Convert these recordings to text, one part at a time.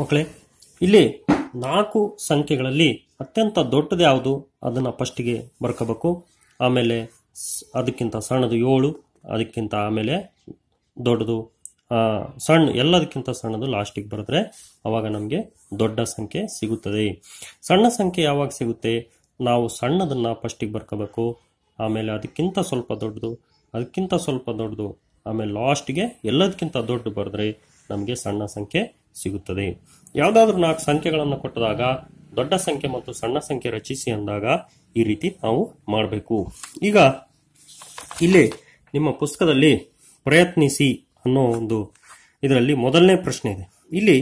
ಮಕ್ಕಳೇ ಇಲ್ಲಿ ನಾಲ್ಕು ಸಂಖ್ಯೆಗಳಲ್ಲಿ ಅತ್ಯಂತ ದೊಡ್ಡದು ಯಾವುದು ಅದನ್ನು ಫಸ್ಟಿಗೆ ಬರ್ಕೋಬೇಕು ಆಮೇಲೆ ಅದಕ್ಕಿಂತ ಸಣ್ಣದು ಏಳು ಅದಕ್ಕಿಂತ ಆಮೇಲೆ ದೊಡ್ಡದು ಸಣ್ಣ ಎಲ್ಲದಕ್ಕಿಂತ ಸಣ್ಣದು ಲಾಸ್ಟಿಗೆ ಬರೆದ್ರೆ ಅವಾಗ ನಮಗೆ ದೊಡ್ಡ ಸಂಖ್ಯೆ ಸಿಗುತ್ತದೆ ಸಣ್ಣ ಸಂಖ್ಯೆ ಯಾವಾಗ ಸಿಗುತ್ತೆ ನಾವು ಸಣ್ಣದನ್ನು ಫಸ್ಟಿಗೆ ಬರ್ಕೋಬೇಕು ಆಮೇಲೆ ಅದಕ್ಕಿಂತ ಸ್ವಲ್ಪ ದೊಡ್ಡದು ಅದಕ್ಕಿಂತ ಸ್ವಲ್ಪ ದೊಡ್ಡದು ಆಮೇಲೆ ಲಾಸ್ಟಿಗೆ ಎಲ್ಲದಕ್ಕಿಂತ ದೊಡ್ಡ ಬರೆದ್ರೆ ನಮಗೆ ಸಣ್ಣ ಸಂಖ್ಯೆ ಸಿಗುತ್ತದೆ ಯಾವುದಾದ್ರೂ ನಾಲ್ಕು ಸಂಖ್ಯೆಗಳನ್ನು ಕೊಟ್ಟದಾಗ ದೊಡ್ಡ ಸಂಖ್ಯೆ ಮತ್ತು ಸಣ್ಣ ಸಂಖ್ಯೆ ರಚಿಸಿ ಅಂದಾಗ ಈ ರೀತಿ ನಾವು ಮಾಡಬೇಕು ಈಗ ಇಲ್ಲಿ ನಿಮ್ಮ ಪುಸ್ತಕದಲ್ಲಿ ಪ್ರಯತ್ನಿಸಿ ಅನ್ನೋ ಒಂದು ಇದರಲ್ಲಿ ಮೊದಲನೇ ಪ್ರಶ್ನೆ ಇದೆ ಇಲ್ಲಿ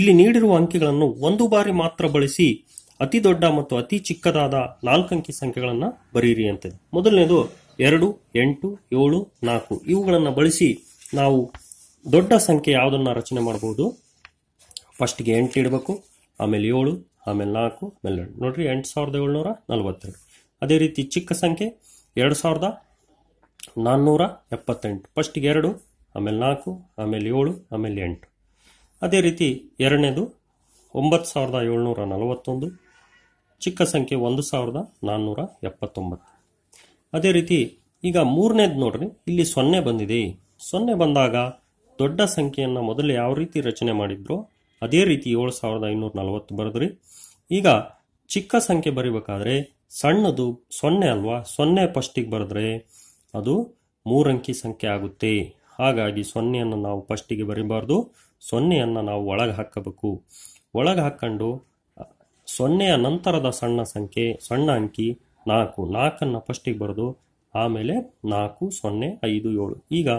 ಇಲ್ಲಿ ನೀಡಿರುವ ಅಂಕಿಗಳನ್ನು ಒಂದು ಬಾರಿ ಮಾತ್ರ ಬಳಸಿ ಅತಿ ದೊಡ್ಡ ಮತ್ತು ಅತಿ ಚಿಕ್ಕದಾದ ನಾಲ್ಕು ಅಂಕಿ ಸಂಖ್ಯೆಗಳನ್ನು ಬರೀರಿ ಅಂತಿದೆ ಮೊದಲನೇದು ಎರಡು ಎಂಟು ಏಳು ನಾಲ್ಕು ಇವುಗಳನ್ನು ಬಳಸಿ ನಾವು ದೊಡ್ಡ ಸಂಖ್ಯೆ ಯಾವುದನ್ನು ರಚನೆ ಮಾಡ್ಬೋದು ಫಸ್ಟ್ಗೆ ಎಂಟು ಇಡಬೇಕು ಆಮೇಲೆ ಏಳು ಆಮೇಲೆ ನಾಲ್ಕು ಆಮೇಲೆ ಎರಡು ನೋಡಿರಿ ಎಂಟು ಸಾವಿರದ ಏಳ್ನೂರ ನಲವತ್ತೆರಡು ಅದೇ ರೀತಿ ಚಿಕ್ಕ ಸಂಖ್ಯೆ ಎರಡು ಸಾವಿರದ ನಾನ್ನೂರ ಎಪ್ಪತ್ತೆಂಟು ಫಸ್ಟ್ಗೆ ಎರಡು ಆಮೇಲೆ ನಾಲ್ಕು ಆಮೇಲೆ ಏಳು ಆಮೇಲೆ ಎಂಟು ಅದೇ ರೀತಿ ಎರಡನೇದು ಒಂಬತ್ತು ಸಾವಿರದ ಏಳ್ನೂರ ನಲವತ್ತೊಂದು ಚಿಕ್ಕ ಸಂಖ್ಯೆ ಒಂದು ಸಾವಿರದ ನಾನ್ನೂರ ಎಪ್ಪತ್ತೊಂಬತ್ತು ಅದೇ ರೀತಿ ಈಗ ಮೂರನೇದು ನೋಡ್ರಿ ಇಲ್ಲಿ ಸೊನ್ನೆ ಬಂದಿದೆ ಸೊನ್ನೆ ಬಂದಾಗ ದೊಡ್ಡ ಸಂಖ್ಯೆಯನ್ನು ಮೊದಲು ಯಾವ ರೀತಿ ರಚನೆ ಮಾಡಿದ್ರು ಅದೇ ರೀತಿ ಏಳು ಸಾವಿರದ ಐನೂರ ನಲವತ್ತು ಬರೆದ್ರಿ ಈಗ ಚಿಕ್ಕ ಸಂಖ್ಯೆ ಬರಿಬೇಕಾದ್ರೆ ಸಣ್ಣದು ಸೊನ್ನೆ ಅಲ್ವಾ ಸೊನ್ನೆ ಫಸ್ಟಿಗೆ ಬರೆದ್ರೆ ಅದು ಮೂರಂಕಿ ಸಂಖ್ಯೆ ಆಗುತ್ತೆ ಹಾಗಾಗಿ ಸೊನ್ನೆಯನ್ನು ನಾವು ಫಸ್ಟಿಗೆ ಬರಿಬಾರ್ದು ಸೊನ್ನೆಯನ್ನು ನಾವು ಒಳಗೆ ಹಾಕಬೇಕು ಒಳಗೆ ಹಾಕ್ಕೊಂಡು ಸೊನ್ನೆಯ ನಂತರದ ಸಣ್ಣ ಸಂಖ್ಯೆ ಸಣ್ಣ ಅಂಕಿ ನಾಲ್ಕು ನಾಲ್ಕನ್ನು ಫಸ್ಟಿಗೆ ಬರೆದು ಆಮೇಲೆ ನಾಲ್ಕು ಸೊನ್ನೆ ಐದು ಏಳು ಈಗ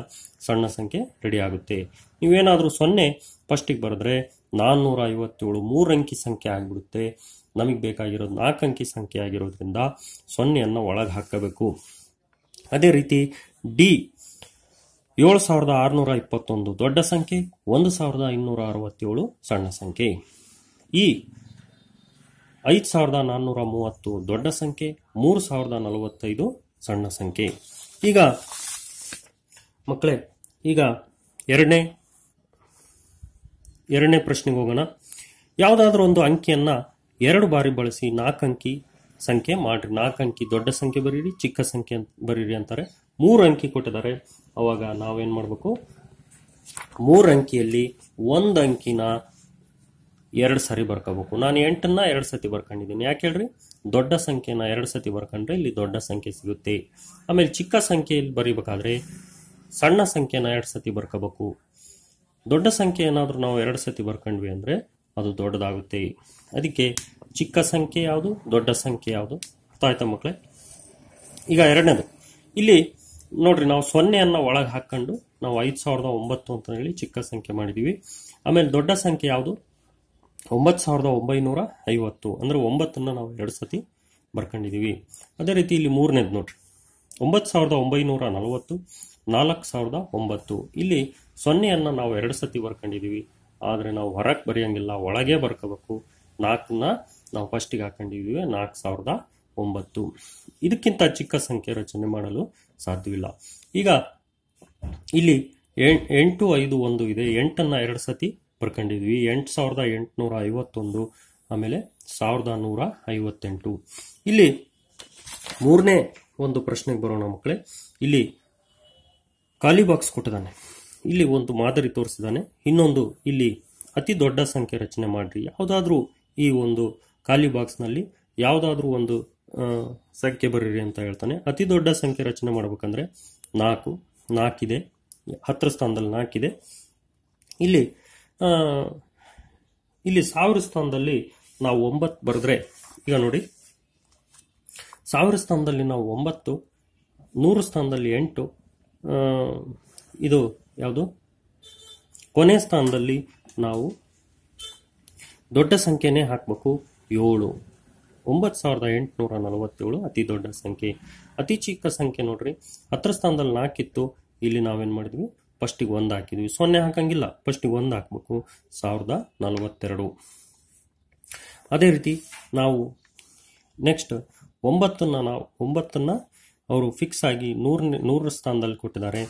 ಸಣ್ಣ ಸಂಖ್ಯೆ ರೆಡಿ ಆಗುತ್ತೆ ನೀವೇನಾದರೂ ಸೊನ್ನೆ ಫಸ್ಟಿಗೆ ಬರೆದ್ರೆ ನಾನ್ನೂರ ಐವತ್ತೇಳು ಅಂಕಿ ಸಂಖ್ಯೆ ಆಗಿಬಿಡುತ್ತೆ ನಮಗೆ ಬೇಕಾಗಿರೋದು ನಾಲ್ಕು ಅಂಕಿ ಸಂಖ್ಯೆ ಆಗಿರೋದ್ರಿಂದ ಸೊನ್ನೆಯನ್ನು ಒಳಗೆ ಹಾಕಬೇಕು ಅದೇ ರೀತಿ ಡಿ ಏಳು ಸಾವಿರದ ಆರುನೂರ ಇಪ್ಪತ್ತೊಂದು ದೊಡ್ಡ ಸಂಖ್ಯೆ ಒಂದು ಸಾವಿರದ ಇನ್ನೂರ ಅರವತ್ತೇಳು ಸಣ್ಣ ಸಂಖ್ಯೆ ಇ ಐದು ಸಾವಿರದ ನಾನ್ನೂರ ಮೂವತ್ತು ದೊಡ್ಡ ಸಂಖ್ಯೆ ಮೂರು ಸಾವಿರದ ನಲವತ್ತೈದು ಸಣ್ಣ ಸಂಖ್ಯೆ ಈಗ ಮಕ್ಕಳೇ ಈಗ ಎರಡನೇ ಎರಡನೇ ಪ್ರಶ್ನೆಗೆ ಹೋಗೋಣ ಯಾವುದಾದ್ರೂ ಒಂದು ಅಂಕಿಯನ್ನು ಎರಡು ಬಾರಿ ಬಳಸಿ ನಾಲ್ಕು ಅಂಕಿ ಸಂಖ್ಯೆ ಮಾಡಿರಿ ನಾಲ್ಕು ಅಂಕಿ ದೊಡ್ಡ ಸಂಖ್ಯೆ ಬರೀರಿ ಚಿಕ್ಕ ಸಂಖ್ಯೆ ಬರೀರಿ ಅಂತಾರೆ ಮೂರು ಅಂಕಿ ಕೊಟ್ಟಿದ್ದಾರೆ ಅವಾಗ ನಾವೇನು ಮಾಡಬೇಕು ಮೂರು ಅಂಕಿಯಲ್ಲಿ ಒಂದು ಅಂಕಿನ ಎರಡು ಸಾರಿ ಬರ್ಕೋಬೇಕು ನಾನು ಎಂಟನ್ನು ಎರಡು ಸತಿ ಬರ್ಕೊಂಡಿದ್ದೀನಿ ಯಾಕೆ ಹೇಳ್ರಿ ದೊಡ್ಡ ಸಂಖ್ಯೆನ ಎರಡು ಸತಿ ಬರ್ಕೊಂಡ್ರೆ ಇಲ್ಲಿ ದೊಡ್ಡ ಸಂಖ್ಯೆ ಸಿಗುತ್ತೆ ಆಮೇಲೆ ಚಿಕ್ಕ ಸಂಖ್ಯೆಯಲ್ಲಿ ಬರೀಬೇಕಾದ್ರೆ ಸಣ್ಣ ಸಂಖ್ಯೆನ ಎರಡು ಸತಿ ಬರ್ಕೋಬೇಕು ದೊಡ್ಡ ಸಂಖ್ಯೆ ಏನಾದರೂ ನಾವು ಎರಡು ಸತಿ ಬರ್ಕೊಂಡ್ವಿ ಅಂದರೆ ಅದು ದೊಡ್ಡದಾಗುತ್ತೆ ಅದಕ್ಕೆ ಚಿಕ್ಕ ಸಂಖ್ಯೆ ಯಾವುದು ದೊಡ್ಡ ಸಂಖ್ಯೆ ಯಾವುದು ಗೊತ್ತಾಯ್ತಾ ಮಕ್ಕಳೇ ಈಗ ಎರಡನೇದು ಇಲ್ಲಿ ನೋಡ್ರಿ ನಾವು ಸೊನ್ನೆಯನ್ನು ಒಳಗೆ ಹಾಕ್ಕೊಂಡು ನಾವು ಐದು ಸಾವಿರದ ಒಂಬತ್ತು ಅಂತ ಹೇಳಿ ಚಿಕ್ಕ ಸಂಖ್ಯೆ ಮಾಡಿದ್ದೀವಿ ಆಮೇಲೆ ದೊಡ್ಡ ಸಂಖ್ಯೆ ಯಾವುದು ಒಂಬತ್ತು ಸಾವಿರದ ಒಂಬೈನೂರ ಐವತ್ತು ಅಂದರೆ ಒಂಬತ್ತನ್ನು ನಾವು ಎರಡು ಸತಿ ಬರ್ಕೊಂಡಿದ್ದೀವಿ ಅದೇ ರೀತಿ ಇಲ್ಲಿ ಮೂರನೇದು ನೋಡ್ರಿ ಒಂಬತ್ತು ಸಾವಿರದ ಒಂಬೈನೂರ ನಲವತ್ತು ನಾಲ್ಕು ಸಾವಿರದ ಒಂಬತ್ತು ಇಲ್ಲಿ ಸೊನ್ನೆಯನ್ನು ನಾವು ಎರಡು ಸತಿ ಬರ್ಕೊಂಡಿದ್ದೀವಿ ಆದರೆ ನಾವು ಹೊರಗೆ ಬರೆಯೋಂಗಿಲ್ಲ ಒಳಗೆ ಬರ್ಕೋಬೇಕು ನಾಲ್ಕನ್ನ ನಾವು ಫಸ್ಟಿಗೆ ಹಾಕೊಂಡಿದ್ದೀವಿ ನಾಲ್ಕು ಸಾವಿರದ ಒಂಬತ್ತು ಇದಕ್ಕಿಂತ ಚಿಕ್ಕ ಸಂಖ್ಯೆ ರಚನೆ ಮಾಡಲು ಸಾಧ್ಯವಿಲ್ಲ ಈಗ ಇಲ್ಲಿ ಎಂಟು ಐದು ಒಂದು ಇದೆ ಎಂಟನ್ನು ಎರಡು ಸತಿ ಬರ್ಕೊಂಡಿದ್ವಿ ಎಂಟು ಸಾವಿರದ ಎಂಟುನೂರ ಐವತ್ತೊಂದು ಆಮೇಲೆ ಸಾವಿರದ ನೂರ ಐವತ್ತೆಂಟು ಇಲ್ಲಿ ಮೂರನೇ ಒಂದು ಪ್ರಶ್ನೆಗೆ ಬರೋಣ ಮಕ್ಕಳೇ ಇಲ್ಲಿ ಖಾಲಿ ಬಾಕ್ಸ್ ಕೊಟ್ಟಿದ್ದಾನೆ ಇಲ್ಲಿ ಒಂದು ಮಾದರಿ ತೋರಿಸಿದ್ದಾನೆ ಇನ್ನೊಂದು ಇಲ್ಲಿ ಅತಿ ದೊಡ್ಡ ಸಂಖ್ಯೆ ರಚನೆ ಮಾಡಿರಿ ಯಾವುದಾದ್ರೂ ಈ ಒಂದು ಖಾಲಿ ಬಾಕ್ಸ್ನಲ್ಲಿ ಯಾವುದಾದ್ರೂ ಒಂದು ಸಂಖ್ಯೆ ಬರೀರಿ ಅಂತ ಹೇಳ್ತಾನೆ ಅತಿ ದೊಡ್ಡ ಸಂಖ್ಯೆ ರಚನೆ ಮಾಡ್ಬೇಕಂದ್ರೆ ನಾಲ್ಕು ನಾಲ್ಕಿದೆ ಹತ್ತರ ಸ್ಥಾನದಲ್ಲಿ ನಾಲ್ಕಿದೆ ಇಲ್ಲಿ ಇಲ್ಲಿ ಸಾವಿರ ಸ್ಥಾನದಲ್ಲಿ ನಾವು ಒಂಬತ್ತು ಬರೆದ್ರೆ ಈಗ ನೋಡಿ ಸಾವಿರ ಸ್ಥಾನದಲ್ಲಿ ನಾವು ಒಂಬತ್ತು ನೂರು ಸ್ಥಾನದಲ್ಲಿ ಎಂಟು ಇದು ಯಾವುದು ಕೊನೆ ಸ್ಥಾನದಲ್ಲಿ ನಾವು ದೊಡ್ಡ ಸಂಖ್ಯೆನೇ ಹಾಕಬೇಕು ಏಳು ಒಂಬತ್ತು ಸಾವಿರದ ಎಂಟುನೂರ ನಲವತ್ತೇಳು ಅತಿ ದೊಡ್ಡ ಸಂಖ್ಯೆ ಅತಿ ಚಿಕ್ಕ ಸಂಖ್ಯೆ ನೋಡ್ರಿ ಹತ್ರ ಸ್ಥಾನದಲ್ಲಿ ನಾಲ್ಕಿತ್ತು ಇಲ್ಲಿ ನಾವೇನು ಮಾಡಿದ್ವಿ ಫಸ್ಟಿಗೆ ಒಂದು ಹಾಕಿದ್ವಿ ಸೊನ್ನೆ ಹಾಕಂಗಿಲ್ಲ ಫಸ್ಟಿಗೆ ಒಂದು ಹಾಕಬೇಕು ಸಾವಿರದ ನಲವತ್ತೆರಡು ಅದೇ ರೀತಿ ನಾವು ನೆಕ್ಸ್ಟ್ ಒಂಬತ್ತನ್ನು ನಾವು ಒಂಬತ್ತನ್ನು ಅವರು ಫಿಕ್ಸ್ ಆಗಿ ನೂರನೇ ನೂರ ಸ್ಥಾನದಲ್ಲಿ ಕೊಟ್ಟಿದ್ದಾರೆ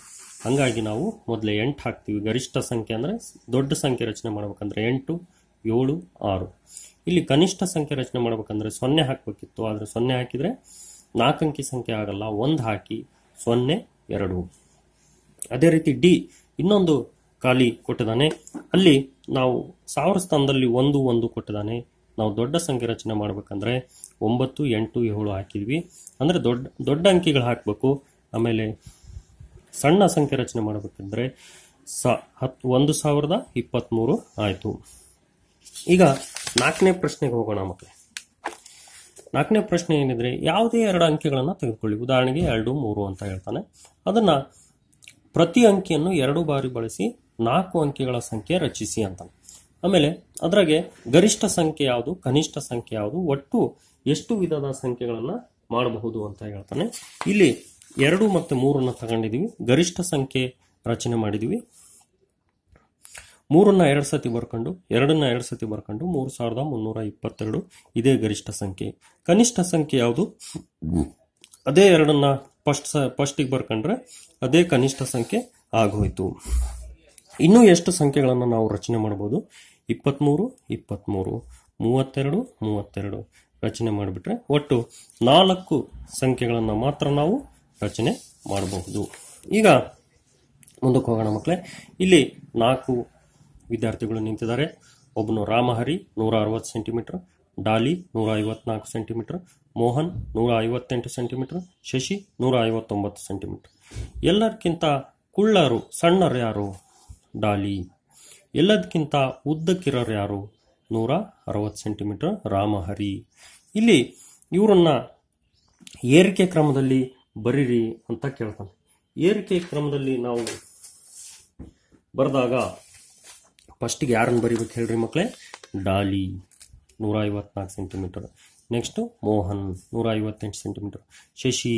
ಹಾಗಾಗಿ ನಾವು ಮೊದಲೇ ಎಂಟು ಹಾಕ್ತೀವಿ ಗರಿಷ್ಠ ಸಂಖ್ಯೆ ಅಂದರೆ ದೊಡ್ಡ ಸಂಖ್ಯೆ ರಚನೆ ಮಾಡ್ಬೇಕಂದ್ರೆ ಎಂಟು ಏಳು ಆರು ಇಲ್ಲಿ ಕನಿಷ್ಠ ಸಂಖ್ಯೆ ರಚನೆ ಮಾಡ್ಬೇಕಂದ್ರೆ ಸೊನ್ನೆ ಹಾಕಬೇಕಿತ್ತು ಆದರೆ ಸೊನ್ನೆ ಹಾಕಿದರೆ ನಾಲ್ಕಂಕಿ ಸಂಖ್ಯೆ ಆಗಲ್ಲ ಒಂದು ಹಾಕಿ ಸೊನ್ನೆ ಎರಡು ಅದೇ ರೀತಿ ಡಿ ಇನ್ನೊಂದು ಖಾಲಿ ಕೊಟ್ಟಿದ್ದಾನೆ ಅಲ್ಲಿ ನಾವು ಸಾವಿರ ಸ್ಥಾನದಲ್ಲಿ ಒಂದು ಒಂದು ಕೊಟ್ಟಿದ್ದಾನೆ ನಾವು ದೊಡ್ಡ ಸಂಖ್ಯೆ ರಚನೆ ಮಾಡ್ಬೇಕಂದ್ರೆ ಒಂಬತ್ತು ಎಂಟು ಏಳು ಹಾಕಿದ್ವಿ ಅಂದ್ರೆ ದೊಡ್ಡ ದೊಡ್ಡ ಅಂಕಿಗಳು ಹಾಕಬೇಕು ಆಮೇಲೆ ಸಣ್ಣ ಸಂಖ್ಯೆ ರಚನೆ ಮಾಡಬೇಕಂದ್ರೆ ಸ ಹತ್ತು ಒಂದು ಸಾವಿರದ ಇಪ್ಪತ್ತ್ಮೂರು ಆಯಿತು ಈಗ ನಾಲ್ಕನೇ ಪ್ರಶ್ನೆಗೆ ಹೋಗೋಣ ಮಕ್ಕಳೇ ನಾಲ್ಕನೇ ಪ್ರಶ್ನೆ ಏನಿದ್ರೆ ಯಾವುದೇ ಎರಡು ಅಂಕಿಗಳನ್ನು ತೆಗೆದುಕೊಳ್ಳಿ ಉದಾಹರಣೆಗೆ ಎರಡು ಮೂರು ಅಂತ ಹೇಳ್ತಾನೆ ಅದನ್ನು ಪ್ರತಿ ಅಂಕಿಯನ್ನು ಎರಡು ಬಾರಿ ಬಳಸಿ ನಾಲ್ಕು ಅಂಕಿಗಳ ಸಂಖ್ಯೆ ರಚಿಸಿ ಅಂತ ಆಮೇಲೆ ಅದ್ರಾಗೆ ಗರಿಷ್ಠ ಸಂಖ್ಯೆ ಯಾವುದು ಕನಿಷ್ಠ ಸಂಖ್ಯೆ ಯಾವುದು ಒಟ್ಟು ಎಷ್ಟು ವಿಧದ ಸಂಖ್ಯೆಗಳನ್ನು ಮಾಡಬಹುದು ಅಂತ ಹೇಳ್ತಾನೆ ಇಲ್ಲಿ ಎರಡು ಮತ್ತು ಮೂರನ್ನು ತಗೊಂಡಿದ್ದೀವಿ ಗರಿಷ್ಠ ಸಂಖ್ಯೆ ರಚನೆ ಮಾಡಿದ್ದೀವಿ ಮೂರನ್ನ ಎರಡು ಸತಿ ಬರ್ಕೊಂಡು ಎರಡನ್ನ ಎರಡು ಸತಿ ಬರ್ಕೊಂಡು ಮೂರು ಸಾವಿರದ ಮುನ್ನೂರ ಇಪ್ಪತ್ತೆರಡು ಇದೇ ಗರಿಷ್ಠ ಸಂಖ್ಯೆ ಕನಿಷ್ಠ ಸಂಖ್ಯೆ ಯಾವುದು ಅದೇ ಎರಡನ್ನ ಫಸ್ಟ್ ಸ ಫಸ್ಟಿಗೆ ಬರ್ಕೊಂಡ್ರೆ ಅದೇ ಕನಿಷ್ಠ ಸಂಖ್ಯೆ ಆಗೋಯ್ತು ಇನ್ನೂ ಎಷ್ಟು ಸಂಖ್ಯೆಗಳನ್ನು ನಾವು ರಚನೆ ಮಾಡ್ಬೋದು ಇಪ್ಪತ್ತ್ಮೂರು ಇಪ್ಪತ್ತ್ಮೂರು ಮೂವತ್ತೆರಡು ಮೂವತ್ತೆರಡು ರಚನೆ ಮಾಡಿಬಿಟ್ರೆ ಒಟ್ಟು ನಾಲ್ಕು ಸಂಖ್ಯೆಗಳನ್ನು ಮಾತ್ರ ನಾವು ರಚನೆ ಮಾಡಬಹುದು ಈಗ ಮುಂದಕ್ಕೆ ಹೋಗೋಣ ಮಕ್ಕಳೇ ಇಲ್ಲಿ ನಾಲ್ಕು ವಿದ್ಯಾರ್ಥಿಗಳು ನಿಂತಿದ್ದಾರೆ ಒಬ್ಬನು ರಾಮಹರಿ ನೂರ ಅರವತ್ತು ಸೆಂಟಿಮೀಟರ್ ಡಾಲಿ ನೂರ ಐವತ್ನಾಲ್ಕು ಸೆಂಟಿಮೀಟರ್ ಮೋಹನ್ ನೂರ ಐವತ್ತೆಂಟು ಸೆಂಟಿಮೀಟರ್ ಶಶಿ ನೂರ ಐವತ್ತೊಂಬತ್ತು ಸೆಂಟಿಮೀಟರ್ ಎಲ್ಲರಿಗಿಂತ ಕುಳ್ಳರು ಸಣ್ಣರು ಯಾರು ಡಾಲಿ ಎಲ್ಲದಕ್ಕಿಂತ ಉದ್ದಕ್ಕಿರೋರು ಯಾರು ನೂರ ಅರವತ್ತು ಸೆಂಟಿಮೀಟರ್ ರಾಮಹರಿ ಇಲ್ಲಿ ಇವರನ್ನ ಏರಿಕೆ ಕ್ರಮದಲ್ಲಿ ಬರೀರಿ ಅಂತ ಕೇಳ್ತಾನೆ ಏರಿಕೆ ಕ್ರಮದಲ್ಲಿ ನಾವು ಬರೆದಾಗ ಫಸ್ಟಿಗೆ ಯಾರನ್ನು ಬರಿಬೇಕು ಹೇಳ್ರಿ ಮಕ್ಕಳೇ ಡಾಲಿ ನೂರ ಐವತ್ನಾಲ್ಕು ಸೆಂಟಿಮೀಟರ್ ನೆಕ್ಸ್ಟು ಮೋಹನ್ ನೂರ ಐವತ್ತೆಂಟು ಸೆಂಟಿಮೀಟರ್ ಶಶಿ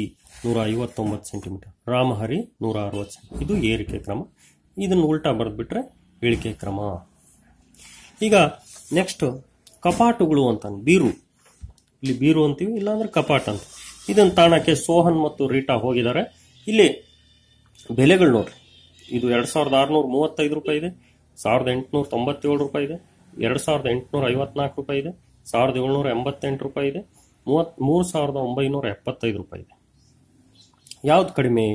ನೂರ ಐವತ್ತೊಂಬತ್ತು ಸೆಂಟಿಮೀಟರ್ ರಾಮಹರಿ ನೂರ ಅರವತ್ತು ಇದು ಏರಿಕೆ ಕ್ರಮ ಇದನ್ನು ಉಲ್ಟಾ ಬರೆದ್ಬಿಟ್ರೆ ಇಳಿಕೆ ಕ್ರಮ ಈಗ ನೆಕ್ಸ್ಟ್ ಕಪಾಟುಗಳು ಅಂತ ಬೀರು ಇಲ್ಲಿ ಬೀರು ಅಂತೀವಿ ಇಲ್ಲಾಂದ್ರೆ ಕಪಾಟ್ ಅಂತ ಇದನ್ನು ತಾಣಕ್ಕೆ ಸೋಹನ್ ಮತ್ತು ರೀಟಾ ಹೋಗಿದ್ದಾರೆ ಇಲ್ಲಿ ಬೆಲೆಗಳು ನೋಡ್ರಿ ಇದು ಎರಡು ಸಾವಿರದ ಆರುನೂರ ಮೂವತ್ತೈದು ರೂಪಾಯಿ ಇದೆ ಸಾವಿರದ ಎಂಟುನೂರ ತೊಂಬತ್ತೇಳು ರೂಪಾಯಿ ಇದೆ ಎರಡು ಸಾವಿರದ ಎಂಟುನೂರ ಐವತ್ನಾಲ್ಕು ರೂಪಾಯಿ ಇದೆ ಸಾವಿರದ ಏಳ್ನೂರ ಎಂಬತ್ತೆಂಟು ರೂಪಾಯಿ ಇದೆ ಮೂವತ್ ಮೂರು ಸಾವಿರದ ಒಂಬೈನೂರ ಎಪ್ಪತ್ತೈದು ರೂಪಾಯಿ ಇದೆ ಯಾವ್ದು ಕಡಿಮೆ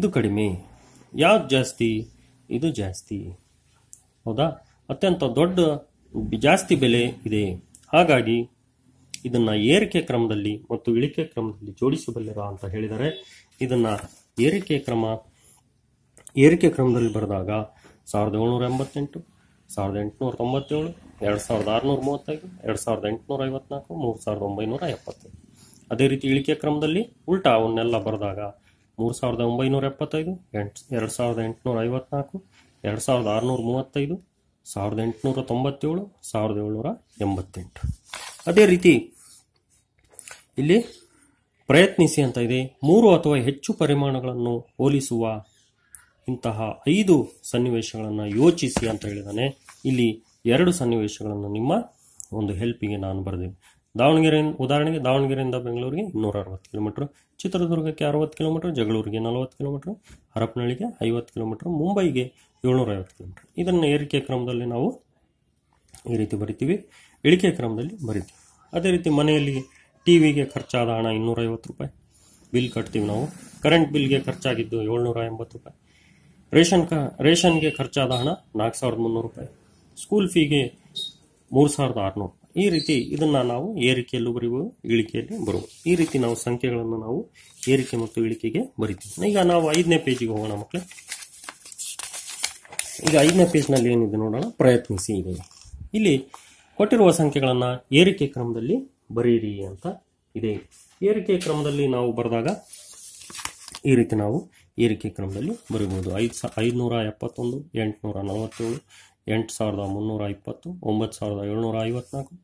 ಇದು ಕಡಿಮೆ ಯಾವ್ದು ಜಾಸ್ತಿ ಇದು ಜಾಸ್ತಿ ಹೌದಾ ಅತ್ಯಂತ ದೊಡ್ಡ ಜಾಸ್ತಿ ಬೆಲೆ ಇದೆ ಹಾಗಾಗಿ ಇದನ್ನು ಏರಿಕೆ ಕ್ರಮದಲ್ಲಿ ಮತ್ತು ಇಳಿಕೆ ಕ್ರಮದಲ್ಲಿ ಜೋಡಿಸಬಲ್ಲಿರ ಅಂತ ಹೇಳಿದರೆ ಇದನ್ನು ಏರಿಕೆ ಕ್ರಮ ಏರಿಕೆ ಕ್ರಮದಲ್ಲಿ ಬರೆದಾಗ ಸಾವಿರದ ಏಳ್ನೂರ ಎಂಬತ್ತೆಂಟು ಸಾವಿರದ ಎಂಟುನೂರ ತೊಂಬತ್ತೇಳು ಎರಡು ಸಾವಿರದ ಆರುನೂರ ಮೂವತ್ತೈದು ಎರಡು ಸಾವಿರದ ಎಂಟುನೂರ ಐವತ್ನಾಲ್ಕು ಮೂರು ಸಾವಿರದ ಒಂಬೈನೂರ ಎಪ್ಪತ್ತೈದು ಅದೇ ರೀತಿ ಇಳಿಕೆ ಕ್ರಮದಲ್ಲಿ ಉಲ್ಟಾ ಅವನ್ನೆಲ್ಲ ಬರೆದಾಗ ಮೂರು ಸಾವಿರದ ಒಂಬೈನೂರ ಎಪ್ಪತ್ತೈದು ಎಂಟು ಎರಡು ಸಾವಿರದ ಎಂಟುನೂರ ಐವತ್ನಾಲ್ಕು ಎರಡು ಸಾವಿರದ ಆರುನೂರ ಮೂವತ್ತೈದು ಸಾವಿರದ ಎಂಟುನೂರ ತೊಂಬತ್ತೇಳು ಸಾವಿರದ ಏಳ್ನೂರ ಎಂಬತ್ತೆಂಟು ಅದೇ ರೀತಿ ಇಲ್ಲಿ ಪ್ರಯತ್ನಿಸಿ ಅಂತ ಇದೆ ಮೂರು ಅಥವಾ ಹೆಚ್ಚು ಪರಿಮಾಣಗಳನ್ನು ಹೋಲಿಸುವ ಇಂತಹ ಐದು ಸನ್ನಿವೇಶಗಳನ್ನು ಯೋಚಿಸಿ ಅಂತ ಹೇಳಿದಾನೆ ಇಲ್ಲಿ ಎರಡು ಸನ್ನಿವೇಶಗಳನ್ನು ನಿಮ್ಮ ಒಂದು ಹೆಲ್ಪಿಗೆ ನಾನು ಬರೆದಿದ್ದೆ ದಾವಣಗೆರೆ ಉದಾಹರಣೆಗೆ ದಾವಣಗೆರೆಯಿಂದ ಬೆಂಗಳೂರಿಗೆ ಇನ್ನೂರ ಅರವತ್ತು ಕಿಲೋಮೀಟ್ರ್ ಚಿತ್ರದುರ್ಗಕ್ಕೆ ಅರವತ್ತು ಕಿಲೋಮೀಟ್ರ್ ಜಗಳೂರಿಗೆ ನಲವತ್ತು ಕಿಲೋಮೀಟ್ರ್ ಹರಪನಹಳ್ಳಿಗೆ ಐವತ್ತು ಕಿಲೋಮೀಟ್ರ್ ಮುಂಬೈಗೆ ಏಳ್ನೂರ ಐವತ್ತು ಕಿಲೋಮೀಟ್ರ್ ಇದನ್ನು ಏರಿಕೆ ಕ್ರಮದಲ್ಲಿ ನಾವು ಈ ರೀತಿ ಬರಿತೀವಿ ಇಳಿಕೆ ಕ್ರಮದಲ್ಲಿ ಬರಿತೀವಿ ಅದೇ ರೀತಿ ಮನೆಯಲ್ಲಿ ಟಿ ವಿಗೆ ಖರ್ಚಾದ ಹಣ ಇನ್ನೂರೈವತ್ತು ರೂಪಾಯಿ ಬಿಲ್ ಕಟ್ತೀವಿ ನಾವು ಕರೆಂಟ್ ಬಿಲ್ಗೆ ಖರ್ಚಾಗಿದ್ದು ಏಳ್ನೂರ ಎಂಬತ್ತು ರೂಪಾಯಿ ರೇಷನ್ ಕ ರೇಷನ್ಗೆ ಖರ್ಚಾದ ಹಣ ನಾಲ್ಕು ಸಾವಿರದ ಮುನ್ನೂರು ರೂಪಾಯಿ ಸ್ಕೂಲ್ ಫೀಗೆ ಮೂರು ಸಾವಿರದ ಆರುನೂರು ಈ ರೀತಿ ಇದನ್ನು ನಾವು ಏರಿಕೆಯಲ್ಲೂ ಬರೀಬೋದು ಇಳಿಕೆಯಲ್ಲಿ ಬರುವುದು ಈ ರೀತಿ ನಾವು ಸಂಖ್ಯೆಗಳನ್ನು ನಾವು ಏರಿಕೆ ಮತ್ತು ಇಳಿಕೆಗೆ ಬರಿತೀವಿ ಈಗ ನಾವು ಐದನೇ ಪೇಜಿಗೆ ಹೋಗೋಣ ಮಕ್ಕಳೇ ಈಗ ಐದನೇ ಪೇಜ್ನಲ್ಲಿ ಏನಿದೆ ನೋಡೋಣ ಪ್ರಯತ್ನಿಸಿ ಇದೆ ಇಲ್ಲಿ ಕೊಟ್ಟಿರುವ ಸಂಖ್ಯೆಗಳನ್ನು ಏರಿಕೆ ಕ್ರಮದಲ್ಲಿ ಬರೀರಿ ಅಂತ ಇದೆ ಏರಿಕೆ ಕ್ರಮದಲ್ಲಿ ನಾವು ಬರೆದಾಗ ಈ ರೀತಿ ನಾವು ಏರಿಕೆ ಕ್ರಮದಲ್ಲಿ ಬರೀಬೋದು ಐದು ಸಾ ಐದುನೂರ ಎಪ್ಪತ್ತೊಂದು ಎಂಟುನೂರ ನಲವತ್ತೇಳು ಎಂಟು ಸಾವಿರದ ಮುನ್ನೂರ ಇಪ್ಪತ್ತು ಒಂಬತ್ತು ಸಾವಿರದ ಏಳ್ನೂರ ಐವತ್ನಾಲ್ಕು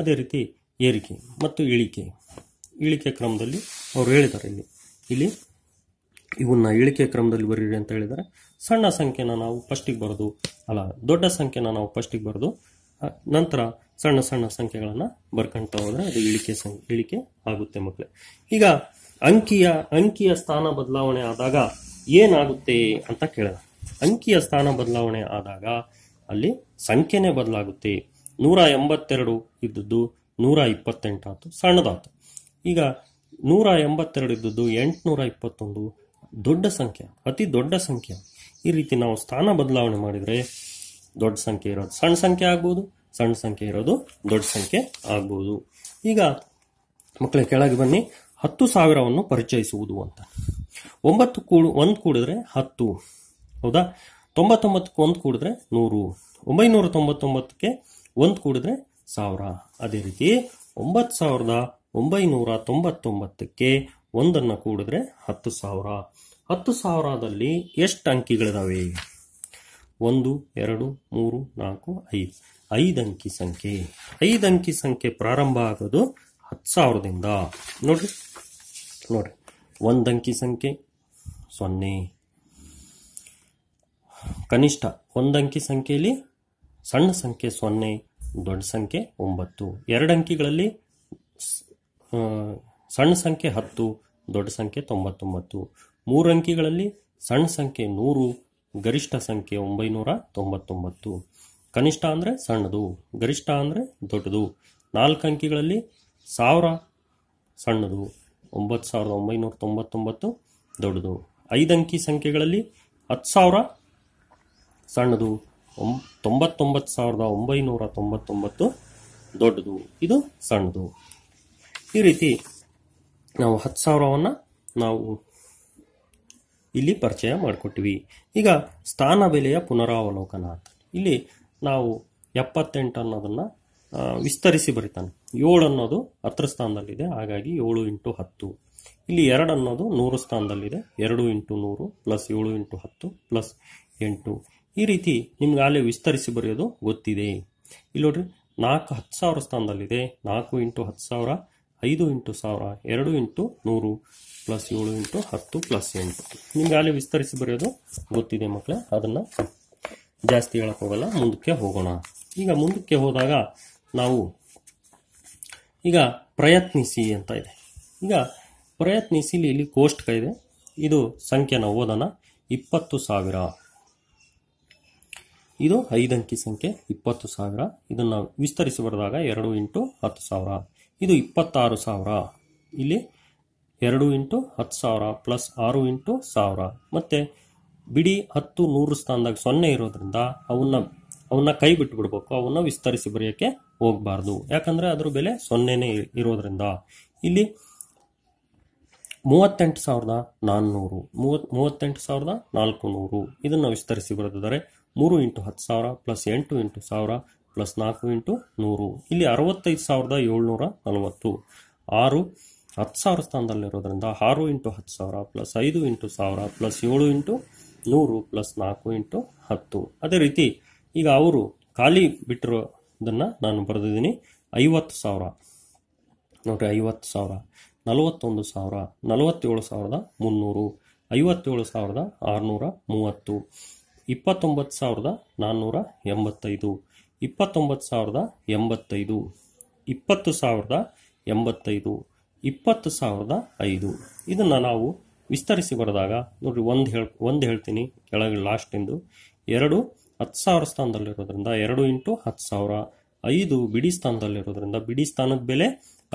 ಅದೇ ರೀತಿ ಏರಿಕೆ ಮತ್ತು ಇಳಿಕೆ ಇಳಿಕೆ ಕ್ರಮದಲ್ಲಿ ಅವರು ಹೇಳಿದ್ದಾರೆ ಇಲ್ಲಿ ಇಲ್ಲಿ ಇವನ್ನ ಇಳಿಕೆ ಕ್ರಮದಲ್ಲಿ ಬರೀರಿ ಅಂತ ಹೇಳಿದರೆ ಸಣ್ಣ ಸಂಖ್ಯೆನ ನಾವು ಫಸ್ಟಿಗೆ ಬರೆದು ಅಲ್ಲ ದೊಡ್ಡ ಸಂಖ್ಯೆನ ನಾವು ಫಸ್ಟಿಗೆ ಬರೆದು ನಂತರ ಸಣ್ಣ ಸಣ್ಣ ಸಂಖ್ಯೆಗಳನ್ನು ಬರ್ಕೊಳ್ತಾ ಹೋದರೆ ಅದು ಇಳಿಕೆ ಸಂ ಇಳಿಕೆ ಆಗುತ್ತೆ ಮಕ್ಕಳೇ ಈಗ ಅಂಕಿಯ ಅಂಕಿಯ ಸ್ಥಾನ ಬದಲಾವಣೆ ಆದಾಗ ಏನಾಗುತ್ತೆ ಅಂತ ಕೇಳಿದ ಅಂಕಿಯ ಸ್ಥಾನ ಬದಲಾವಣೆ ಆದಾಗ ಅಲ್ಲಿ ಸಂಖ್ಯೆನೇ ಬದಲಾಗುತ್ತೆ ನೂರ ಎಂಬತ್ತೆರಡು ಇದ್ದದ್ದು ನೂರ ಇಪ್ಪತ್ತೆಂಟಾಯ್ತು ಸಣ್ಣದಾಯ್ತು ಈಗ ನೂರ ಎಂಬತ್ತೆರಡು ಇದ್ದದ್ದು ಎಂಟುನೂರ ಇಪ್ಪತ್ತೊಂದು ದೊಡ್ಡ ಸಂಖ್ಯೆ ಅತಿ ದೊಡ್ಡ ಸಂಖ್ಯೆ ಈ ರೀತಿ ನಾವು ಸ್ಥಾನ ಬದಲಾವಣೆ ಮಾಡಿದರೆ ದೊಡ್ಡ ಸಂಖ್ಯೆ ಇರೋದು ಸಣ್ಣ ಸಂಖ್ಯೆ ಆಗ್ಬೋದು ಸಣ್ಣ ಸಂಖ್ಯೆ ಇರೋದು ದೊಡ್ಡ ಸಂಖ್ಯೆ ಆಗ್ಬೋದು ಈಗ ಮಕ್ಕಳ ಕೆಳಗೆ ಬನ್ನಿ ಹತ್ತು ಸಾವಿರವನ್ನು ಪರಿಚಯಿಸುವುದು ಅಂತ ಒಂಬತ್ತು ಕೂಡ ಒಂದು ಕೂಡಿದ್ರೆ ಹತ್ತು ಹೌದಾ ತೊಂಬತ್ತೊಂಬತ್ತಕ್ಕೆ ಒಂದು ಕೂಡಿದ್ರೆ ನೂರು ಒಂಬೈನೂರ ತೊಂಬತ್ತೊಂಬತ್ತಕ್ಕೆ ಒಂದು ಕೂಡಿದ್ರೆ ಸಾವಿರ ಅದೇ ರೀತಿ ಒಂಬತ್ತು ಸಾವಿರದ ಒಂಬೈನೂರ ತೊಂಬತ್ತೊಂಬತ್ತಕ್ಕೆ ಒಂದನ್ನು ಕೂಡಿದ್ರೆ ಹತ್ತು ಸಾವಿರ ಹತ್ತು ಸಾವಿರದಲ್ಲಿ ಎಷ್ಟು ಅಂಕಿಗಳಿದಾವೆ ಒಂದು ಎರಡು ಮೂರು ನಾಲ್ಕು ಐದು ಐದು ಅಂಕಿ ಸಂಖ್ಯೆ ಐದು ಅಂಕಿ ಸಂಖ್ಯೆ ಪ್ರಾರಂಭ ಆಗೋದು ಹತ್ತು ಸಾವಿರದಿಂದ ನೋಡ್ರಿ ನೋಡ್ರಿ ಒಂದು ಅಂಕಿ ಸಂಖ್ಯೆ ಸೊನ್ನೆ ಕನಿಷ್ಠ ಒಂದು ಅಂಕಿ ಸಂಖ್ಯೆಯಲ್ಲಿ ಸಣ್ಣ ಸಂಖ್ಯೆ ಸೊನ್ನೆ ದೊಡ್ಡ ಸಂಖ್ಯೆ ಒಂಬತ್ತು ಎರಡು ಅಂಕಿಗಳಲ್ಲಿ ಸಣ್ಣ ಸಂಖ್ಯೆ ಹತ್ತು ದೊಡ್ಡ ಸಂಖ್ಯೆ ತೊಂಬತ್ತೊಂಬತ್ತು ಮೂರು ಅಂಕಿಗಳಲ್ಲಿ ಸಣ್ಣ ಸಂಖ್ಯೆ ನೂರು ಗರಿಷ್ಠ ಸಂಖ್ಯೆ ಒಂಬೈನೂರ ತೊಂಬತ್ತೊಂಬತ್ತು ಕನಿಷ್ಠ ಅಂದರೆ ಸಣ್ಣದು ಗರಿಷ್ಠ ಅಂದರೆ ದೊಡ್ಡದು ನಾಲ್ಕು ಅಂಕಿಗಳಲ್ಲಿ ಸಾವಿರ ಸಣ್ಣದು ಒಂಬತ್ತು ಸಾವಿರದ ಒಂಬೈನೂರ ತೊಂಬತ್ತೊಂಬತ್ತು ದೊಡ್ಡದು ಐದಂಕಿ ಸಂಖ್ಯೆಗಳಲ್ಲಿ ಹತ್ತು ಸಾವಿರ ಸಣ್ಣದು ತೊಂಬತ್ತೊಂಬತ್ತು ಸಾವಿರದ ಒಂಬೈನೂರ ತೊಂಬತ್ತೊಂಬತ್ತು ದೊಡ್ಡದು ಇದು ಸಣ್ಣದು ಈ ರೀತಿ ನಾವು ಹತ್ತು ಸಾವಿರವನ್ನು ನಾವು ಇಲ್ಲಿ ಪರಿಚಯ ಮಾಡಿಕೊಟ್ಟಿವಿ ಈಗ ಸ್ಥಾನ ಬೆಲೆಯ ಪುನರಾವಲೋಕನ ಇಲ್ಲಿ ನಾವು ಎಪ್ಪತ್ತೆಂಟು ಅನ್ನೋದನ್ನು ವಿಸ್ತರಿಸಿ ಬರೀತಾನೆ ಏಳು ಅನ್ನೋದು ಹತ್ತರ ಸ್ಥಾನದಲ್ಲಿದೆ ಹಾಗಾಗಿ ಏಳು ಇಂಟು ಹತ್ತು ಇಲ್ಲಿ ಎರಡು ಅನ್ನೋದು ನೂರು ಸ್ಥಾನದಲ್ಲಿದೆ ಎರಡು ಇಂಟು ನೂರು ಪ್ಲಸ್ ಏಳು ಇಂಟು ಹತ್ತು ಪ್ಲಸ್ ಎಂಟು ಈ ರೀತಿ ನಿಮ್ಗೆ ಅಲ್ಲಿ ವಿಸ್ತರಿಸಿ ಬರೆಯೋದು ಗೊತ್ತಿದೆ ಇಲ್ಲಿ ನೋಡ್ರಿ ನಾಲ್ಕು ಹತ್ತು ಸಾವಿರ ಸ್ಥಾನದಲ್ಲಿದೆ ನಾಲ್ಕು ಇಂಟು ಹತ್ತು ಸಾವಿರ ಐದು ಇಂಟು ಸಾವಿರ ಎರಡು ಇಂಟು ನೂರು ಪ್ಲಸ್ ಏಳು ಇಂಟು ಹತ್ತು ಪ್ಲಸ್ ಎಂಟು ನಿಮ್ಗೆ ಅಲ್ಲಿ ವಿಸ್ತರಿಸಿ ಬರೆಯೋದು ಗೊತ್ತಿದೆ ಮಕ್ಕಳೇ ಅದನ್ನು ಜಾಸ್ತಿ ಹೇಳಕ್ಕೆ ಹೋಗಲ್ಲ ಮುಂದಕ್ಕೆ ಹೋಗೋಣ ಈಗ ಮುಂದಕ್ಕೆ ಹೋದಾಗ ನಾವು ಈಗ ಪ್ರಯತ್ನಿಸಿ ಅಂತ ಇದೆ ಈಗ ಪ್ರಯತ್ನಿಸಿ ಇಲ್ಲಿ ಕೋಷ್ಟಕ ಇದೆ ಇದು ಸಂಖ್ಯೆ ನಾವು ಓದೋಣ ಇಪ್ಪತ್ತು ಸಾವಿರ ಇದು ಐದಂಕಿ ಸಂಖ್ಯೆ ಇಪ್ಪತ್ತು ಸಾವಿರ ಇದನ್ನು ವಿಸ್ತರಿಸಿ ಬರೆದಾಗ ಎರಡು ಇಂಟು ಹತ್ತು ಸಾವಿರ ಇದು ಇಪ್ಪತ್ತಾರು ಸಾವಿರ ಇಲ್ಲಿ ಎರಡು ಇಂಟು ಹತ್ತು ಸಾವಿರ ಪ್ಲಸ್ ಆರು ಇಂಟು ಸಾವಿರ ಮತ್ತು ಬಿಡಿ ಹತ್ತು ನೂರು ಸ್ಥಾನದಾಗ ಸೊನ್ನೆ ಇರೋದ್ರಿಂದ ಅವನ್ನ ಅವನ್ನ ಕೈ ಬಿಟ್ಟು ಬಿಡಬೇಕು ಅವನ್ನ ವಿಸ್ತರಿಸಿ ಬರೆಯೋಕ್ಕೆ ಹೋಗಬಾರ್ದು ಯಾಕಂದರೆ ಅದ್ರ ಬೆಲೆ ಸೊನ್ನೆನೇ ಇರೋದ್ರಿಂದ ಇಲ್ಲಿ ಮೂವತ್ತೆಂಟು ಸಾವಿರದ ನಾನ್ನೂರು ಮೂವತ್ ಮೂವತ್ತೆಂಟು ಸಾವಿರದ ನಾಲ್ಕು ನೂರು ಇದನ್ನು ವಿಸ್ತರಿಸಿ ಬರೆದಿದ್ದಾರೆ ಮೂರು ಇಂಟು ಹತ್ತು ಸಾವಿರ ಪ್ಲಸ್ ಎಂಟು ಇಂಟು ಸಾವಿರ ಪ್ಲಸ್ ನಾಲ್ಕು ಇಂಟು ನೂರು ಇಲ್ಲಿ ಅರವತ್ತೈದು ಸಾವಿರದ ಏಳ್ನೂರ ನಲವತ್ತು ಆರು ಹತ್ತು ಸಾವಿರ ಸ್ಥಾನದಲ್ಲಿರೋದ್ರಿಂದ ಆರು ಇಂಟು ಹತ್ತು ಸಾವಿರ ಪ್ಲಸ್ ಐದು ಇಂಟು ಸಾವಿರ ಪ್ಲಸ್ ಏಳು ಇಂಟು ನೂರು ಪ್ಲಸ್ ನಾಲ್ಕು ಇಂಟು ಹತ್ತು ಅದೇ ರೀತಿ ಈಗ ಅವರು ಖಾಲಿ ಬಿಟ್ಟಿರೋ ಇದನ್ನು ನಾನು ಬರೆದಿದ್ದೀನಿ ಐವತ್ತು ಸಾವಿರ ನೋಡಿರಿ ಐವತ್ತು ಸಾವಿರ ನಲವತ್ತೊಂದು ಸಾವಿರ ನಲವತ್ತೇಳು ಸಾವಿರದ ಮುನ್ನೂರು ಐವತ್ತೇಳು ಸಾವಿರದ ಆರುನೂರ ಮೂವತ್ತು ಇಪ್ಪತ್ತೊಂಬತ್ತು ಸಾವಿರದ ನಾನ್ನೂರ ಎಂಬತ್ತೈದು ಇಪ್ಪತ್ತೊಂಬತ್ತು ಸಾವಿರದ ಎಂಬತ್ತೈದು ಇಪ್ಪತ್ತು ಸಾವಿರದ ಎಂಬತ್ತೈದು ಇಪ್ಪತ್ತು ಸಾವಿರದ ಐದು ಇದನ್ನು ನಾವು ವಿಸ್ತರಿಸಿ ಬರೆದಾಗ ನೋಡಿರಿ ಒಂದು ಹೇಳ್ ಒಂದು ಹೇಳ್ತೀನಿ ಕೆಳಗೆ ಲಾಸ್ಟಿಂದು ಎರಡು ಹತ್ತು ಸಾವಿರ ಸ್ಥಾನದಲ್ಲಿರೋದ್ರಿಂದ ಎರಡು ಇಂಟು ಹತ್ತು ಸಾವಿರ ಐದು ಬಿಡಿ ಸ್ಥಾನದಲ್ಲಿರೋದ್ರಿಂದ ಬಿಡಿ ಸ್ಥಾನದ ಬೆಲೆ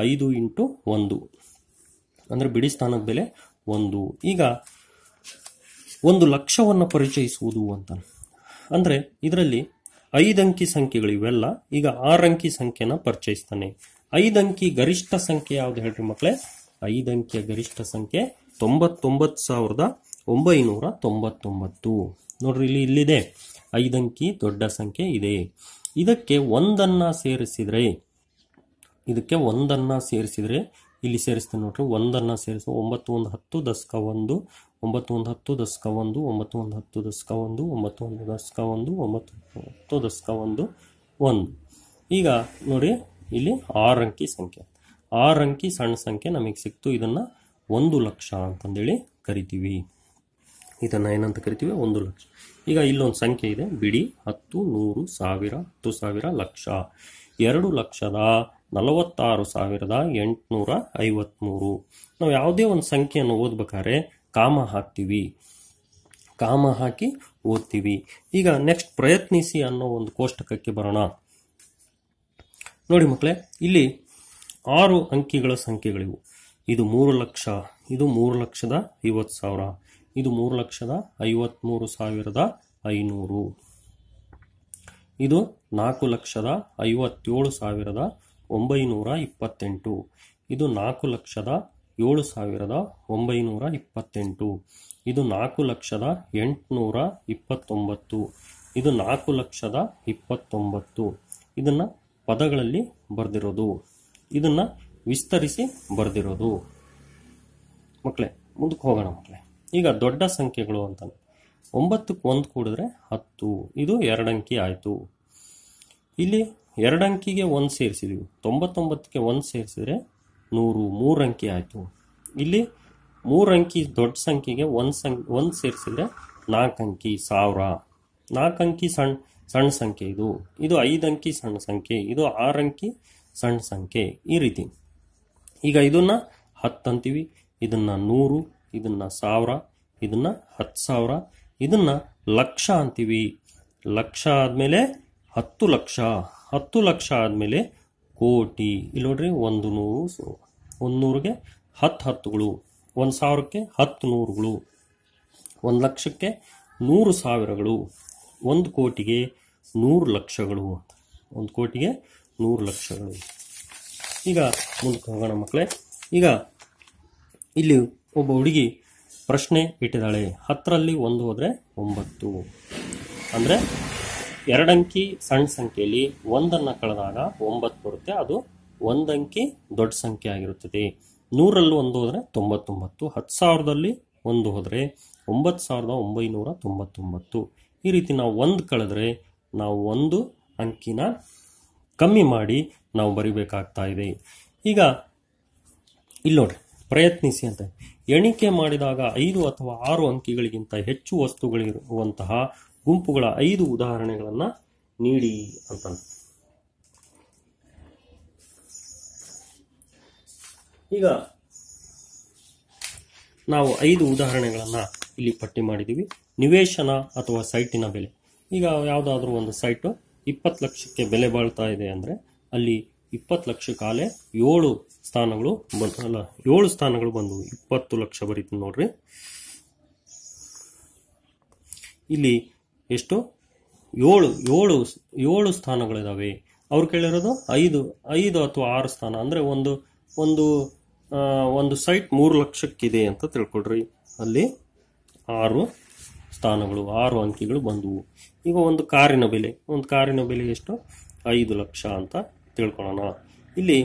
ಐದು ಇಂಟು ಒಂದು ಅಂದರೆ ಬಿಡಿ ಸ್ಥಾನದ ಬೆಲೆ ಒಂದು ಈಗ ಒಂದು ಲಕ್ಷವನ್ನು ಪರಿಚಯಿಸುವುದು ಅಂತ ಅಂದರೆ ಇದರಲ್ಲಿ ಐದಂಕಿ ಸಂಖ್ಯೆಗಳು ಇವೆಲ್ಲ ಈಗ ಅಂಕಿ ಸಂಖ್ಯೆನ ಪರಿಚಯಿಸ್ತಾನೆ ಅಂಕಿ ಗರಿಷ್ಠ ಸಂಖ್ಯೆ ಯಾವುದು ಹೇಳ್ರಿ ಮಕ್ಕಳೇ ಐದಂಕಿಯ ಗರಿಷ್ಠ ಸಂಖ್ಯೆ ತೊಂಬತ್ತೊಂಬತ್ತು ಸಾವಿರದ ಒಂಬೈನೂರ ತೊಂಬತ್ತೊಂಬತ್ತು ನೋಡ್ರಿ ಇಲ್ಲಿ ಇಲ್ಲಿದೆ ಐದಂಕಿ ದೊಡ್ಡ ಸಂಖ್ಯೆ ಇದೆ ಇದಕ್ಕೆ ಒಂದನ್ನು ಸೇರಿಸಿದ್ರೆ ಇದಕ್ಕೆ ಒಂದನ್ನು ಸೇರಿಸಿದ್ರೆ ಇಲ್ಲಿ ಸೇರಿಸ್ತೀನಿ ನೋಡ್ರಿ ಒಂದನ್ನು ಸೇರಿಸ ಒಂಬತ್ತು ಒಂದು ಹತ್ತು ದಶಕ ಒಂದು ಒಂಬತ್ತು ಒಂದು ಹತ್ತು ದಶಕ ಒಂದು ಒಂಬತ್ತು ಒಂದು ಹತ್ತು ದಶಕ ಒಂದು ಒಂಬತ್ತು ಒಂದು ದಶಕ ಒಂದು ಒಂಬತ್ತು ಹತ್ತು ದಶಕ ಒಂದು ಒಂದು ಈಗ ನೋಡಿ ಇಲ್ಲಿ ಆರು ಅಂಕಿ ಸಂಖ್ಯೆ ಆರು ಅಂಕಿ ಸಣ್ಣ ಸಂಖ್ಯೆ ನಮಗೆ ಸಿಕ್ತು ಇದನ್ನು ಒಂದು ಲಕ್ಷ ಅಂತಂದೇಳಿ ಕರಿತೀವಿ ಇದನ್ನು ಏನಂತ ಕರಿತೀವಿ ಒಂದು ಲಕ್ಷ ಈಗ ಇಲ್ಲೊಂದು ಸಂಖ್ಯೆ ಇದೆ ಬಿಡಿ ಹತ್ತು ನೂರು ಸಾವಿರ ಹತ್ತು ಸಾವಿರ ಲಕ್ಷ ಎರಡು ಲಕ್ಷದ ನಲವತ್ತಾರು ಸಾವಿರದ ಎಂಟುನೂರ ಐವತ್ತ್ಮೂರು ನಾವು ಯಾವುದೇ ಒಂದು ಸಂಖ್ಯೆಯನ್ನು ಓದ್ಬೇಕಾದ್ರೆ ಕಾಮ ಹಾಕ್ತೀವಿ ಕಾಮ ಹಾಕಿ ಓದ್ತೀವಿ ಈಗ ನೆಕ್ಸ್ಟ್ ಪ್ರಯತ್ನಿಸಿ ಅನ್ನೋ ಒಂದು ಕೋಷ್ಟಕಕ್ಕೆ ಬರೋಣ ನೋಡಿ ಮಕ್ಕಳೇ ಇಲ್ಲಿ ಆರು ಅಂಕಿಗಳ ಸಂಖ್ಯೆಗಳಿವು ಇದು ಮೂರು ಲಕ್ಷ ಇದು ಮೂರು ಲಕ್ಷದ ಐವತ್ತು ಸಾವಿರ ಇದು ಮೂರು ಲಕ್ಷದ ಐವತ್ಮೂರು ಸಾವಿರದ ಐನೂರು ಇದು ನಾಲ್ಕು ಲಕ್ಷದ ಐವತ್ತೇಳು ಸಾವಿರದ ಒಂಬೈನೂರ ಇಪ್ಪತ್ತೆಂಟು ಇದು ನಾಲ್ಕು ಲಕ್ಷದ ಏಳು ಸಾವಿರದ ಒಂಬೈನೂರ ಇಪ್ಪತ್ತೆಂಟು ಇದು ನಾಲ್ಕು ಲಕ್ಷದ ಎಂಟುನೂರ ಇಪ್ಪತ್ತೊಂಬತ್ತು ಇದು ನಾಲ್ಕು ಲಕ್ಷದ ಇಪ್ಪತ್ತೊಂಬತ್ತು ಇದನ್ನು ಪದಗಳಲ್ಲಿ ಬರೆದಿರೋದು ಇದನ್ನು ವಿಸ್ತರಿಸಿ ಬರೆದಿರೋದು ಮಕ್ಕಳೇ ಮುಂದಕ್ಕೆ ಹೋಗೋಣ ಮಕ್ಕಳೇ ಈಗ ದೊಡ್ಡ ಸಂಖ್ಯೆಗಳು ಅಂತ ಒಂಬತ್ತಕ್ಕೆ ಒಂದು ಕೂಡಿದ್ರೆ ಹತ್ತು ಇದು ಎರಡಂಕಿ ಆಯಿತು ಇಲ್ಲಿ ಎರಡಂಕಿಗೆ ಒಂದು ಸೇರಿಸಿದೀವಿ ತೊಂಬತ್ತೊಂಬತ್ತಕ್ಕೆ ಒಂದು ಸೇರಿಸಿದ್ರೆ ನೂರು ಮೂರು ಅಂಕಿ ಆಯಿತು ಇಲ್ಲಿ ಮೂರು ಅಂಕಿ ದೊಡ್ಡ ಸಂಖ್ಯೆಗೆ ಒಂದು ಸಂಖ್ಯೆ ಒಂದು ಸೇರಿಸಿದ್ರೆ ನಾಲ್ಕು ಅಂಕಿ ಸಾವಿರ ನಾಲ್ಕು ಅಂಕಿ ಸಣ್ಣ ಸಣ್ಣ ಸಂಖ್ಯೆ ಇದು ಇದು ಐದು ಅಂಕಿ ಸಣ್ಣ ಸಂಖ್ಯೆ ಇದು ಆರು ಅಂಕಿ ಸಣ್ಣ ಸಂಖ್ಯೆ ಈ ರೀತಿ ಈಗ ಇದನ್ನು ಹತ್ತು ಅಂತೀವಿ ಇದನ್ನು ನೂರು ಇದನ್ನು ಸಾವಿರ ಇದನ್ನು ಹತ್ತು ಸಾವಿರ ಇದನ್ನು ಲಕ್ಷ ಅಂತೀವಿ ಲಕ್ಷ ಆದಮೇಲೆ ಹತ್ತು ಲಕ್ಷ ಹತ್ತು ಲಕ್ಷ ಆದಮೇಲೆ ಕೋಟಿ ಇಲ್ಲಿ ನೋಡ್ರಿ ಒಂದು ನೂರು ಒಂದು ನೂರಿಗೆ ಹತ್ತು ಹತ್ತುಗಳು ಒಂದು ಸಾವಿರಕ್ಕೆ ಹತ್ತು ನೂರುಗಳು ಒಂದು ಲಕ್ಷಕ್ಕೆ ನೂರು ಸಾವಿರಗಳು ಒಂದು ಕೋಟಿಗೆ ನೂರು ಲಕ್ಷಗಳು ಒಂದು ಕೋಟಿಗೆ ನೂರು ಲಕ್ಷಗಳು ಈಗ ಮುಂದಕ್ಕೆ ಹೋಗೋಣ ಮಕ್ಕಳೇ ಈಗ ಇಲ್ಲಿ ಒಬ್ಬ ಹುಡುಗಿ ಪ್ರಶ್ನೆ ಇಟ್ಟಿದ್ದಾಳೆ ಹತ್ತರಲ್ಲಿ ಒಂದು ಹೋದರೆ ಒಂಬತ್ತು ಅಂದರೆ ಎರಡಂಕಿ ಸಣ್ಣ ಸಂಖ್ಯೆಯಲ್ಲಿ ಒಂದನ್ನು ಕಳೆದಾಗ ಒಂಬತ್ತು ಬರುತ್ತೆ ಅದು ಒಂದಂಕಿ ದೊಡ್ಡ ಸಂಖ್ಯೆ ಆಗಿರುತ್ತದೆ ನೂರಲ್ಲಿ ಒಂದು ಹೋದರೆ ತೊಂಬತ್ತೊಂಬತ್ತು ಹತ್ತು ಸಾವಿರದಲ್ಲಿ ಒಂದು ಹೋದರೆ ಒಂಬತ್ತು ಸಾವಿರದ ಒಂಬೈನೂರ ತೊಂಬತ್ತೊಂಬತ್ತು ಈ ರೀತಿ ನಾವು ಒಂದು ಕಳೆದ್ರೆ ನಾವು ಒಂದು ಅಂಕಿನ ಕಮ್ಮಿ ಮಾಡಿ ನಾವು ಬರಿಬೇಕಾಗ್ತಾ ಇದೆ ಈಗ ಇಲ್ಲಿ ನೋಡ್ರಿ ಪ್ರಯತ್ನಿಸಿ ಅಂತ ಎಣಿಕೆ ಮಾಡಿದಾಗ ಐದು ಅಥವಾ ಆರು ಅಂಕಿಗಳಿಗಿಂತ ಹೆಚ್ಚು ವಸ್ತುಗಳಿರುವಂತಹ ಗುಂಪುಗಳ ಐದು ಉದಾಹರಣೆಗಳನ್ನು ನೀಡಿ ಅಂತ ಈಗ ನಾವು ಐದು ಉದಾಹರಣೆಗಳನ್ನು ಇಲ್ಲಿ ಪಟ್ಟಿ ಮಾಡಿದ್ದೀವಿ ನಿವೇಶನ ಅಥವಾ ಸೈಟಿನ ಬೆಲೆ ಈಗ ಯಾವುದಾದ್ರೂ ಒಂದು ಸೈಟು ಇಪ್ಪತ್ತು ಲಕ್ಷಕ್ಕೆ ಬೆಲೆ ಬಾಳ್ತಾ ಇದೆ ಅಂದರೆ ಅಲ್ಲಿ ಇಪ್ಪತ್ತು ಲಕ್ಷ ಕಾಲೇ ಏಳು ಸ್ಥಾನಗಳು ಬಂತು ಅಲ್ಲ ಏಳು ಸ್ಥಾನಗಳು ಬಂದವು ಇಪ್ಪತ್ತು ಲಕ್ಷ ಬರೀತು ನೋಡ್ರಿ ಇಲ್ಲಿ ಎಷ್ಟು ಏಳು ಏಳು ಏಳು ಸ್ಥಾನಗಳಿದಾವೆ ಅವ್ರು ಕೇಳಿರೋದು ಐದು ಐದು ಅಥವಾ ಆರು ಸ್ಥಾನ ಅಂದರೆ ಒಂದು ಒಂದು ಒಂದು ಸೈಟ್ ಮೂರು ಲಕ್ಷಕ್ಕಿದೆ ಅಂತ ತಿಳ್ಕೊಡ್ರಿ ಅಲ್ಲಿ ಆರು ಸ್ಥಾನಗಳು ಆರು ಅಂಕಿಗಳು ಬಂದವು ಈಗ ಒಂದು ಕಾರಿನ ಬೆಲೆ ಒಂದು ಕಾರಿನ ಬೆಲೆ ಎಷ್ಟು ಐದು ಲಕ್ಷ ಅಂತ ತಿಳ್ಕೊಳ್ಳೋಣ ಇಲ್ಲಿ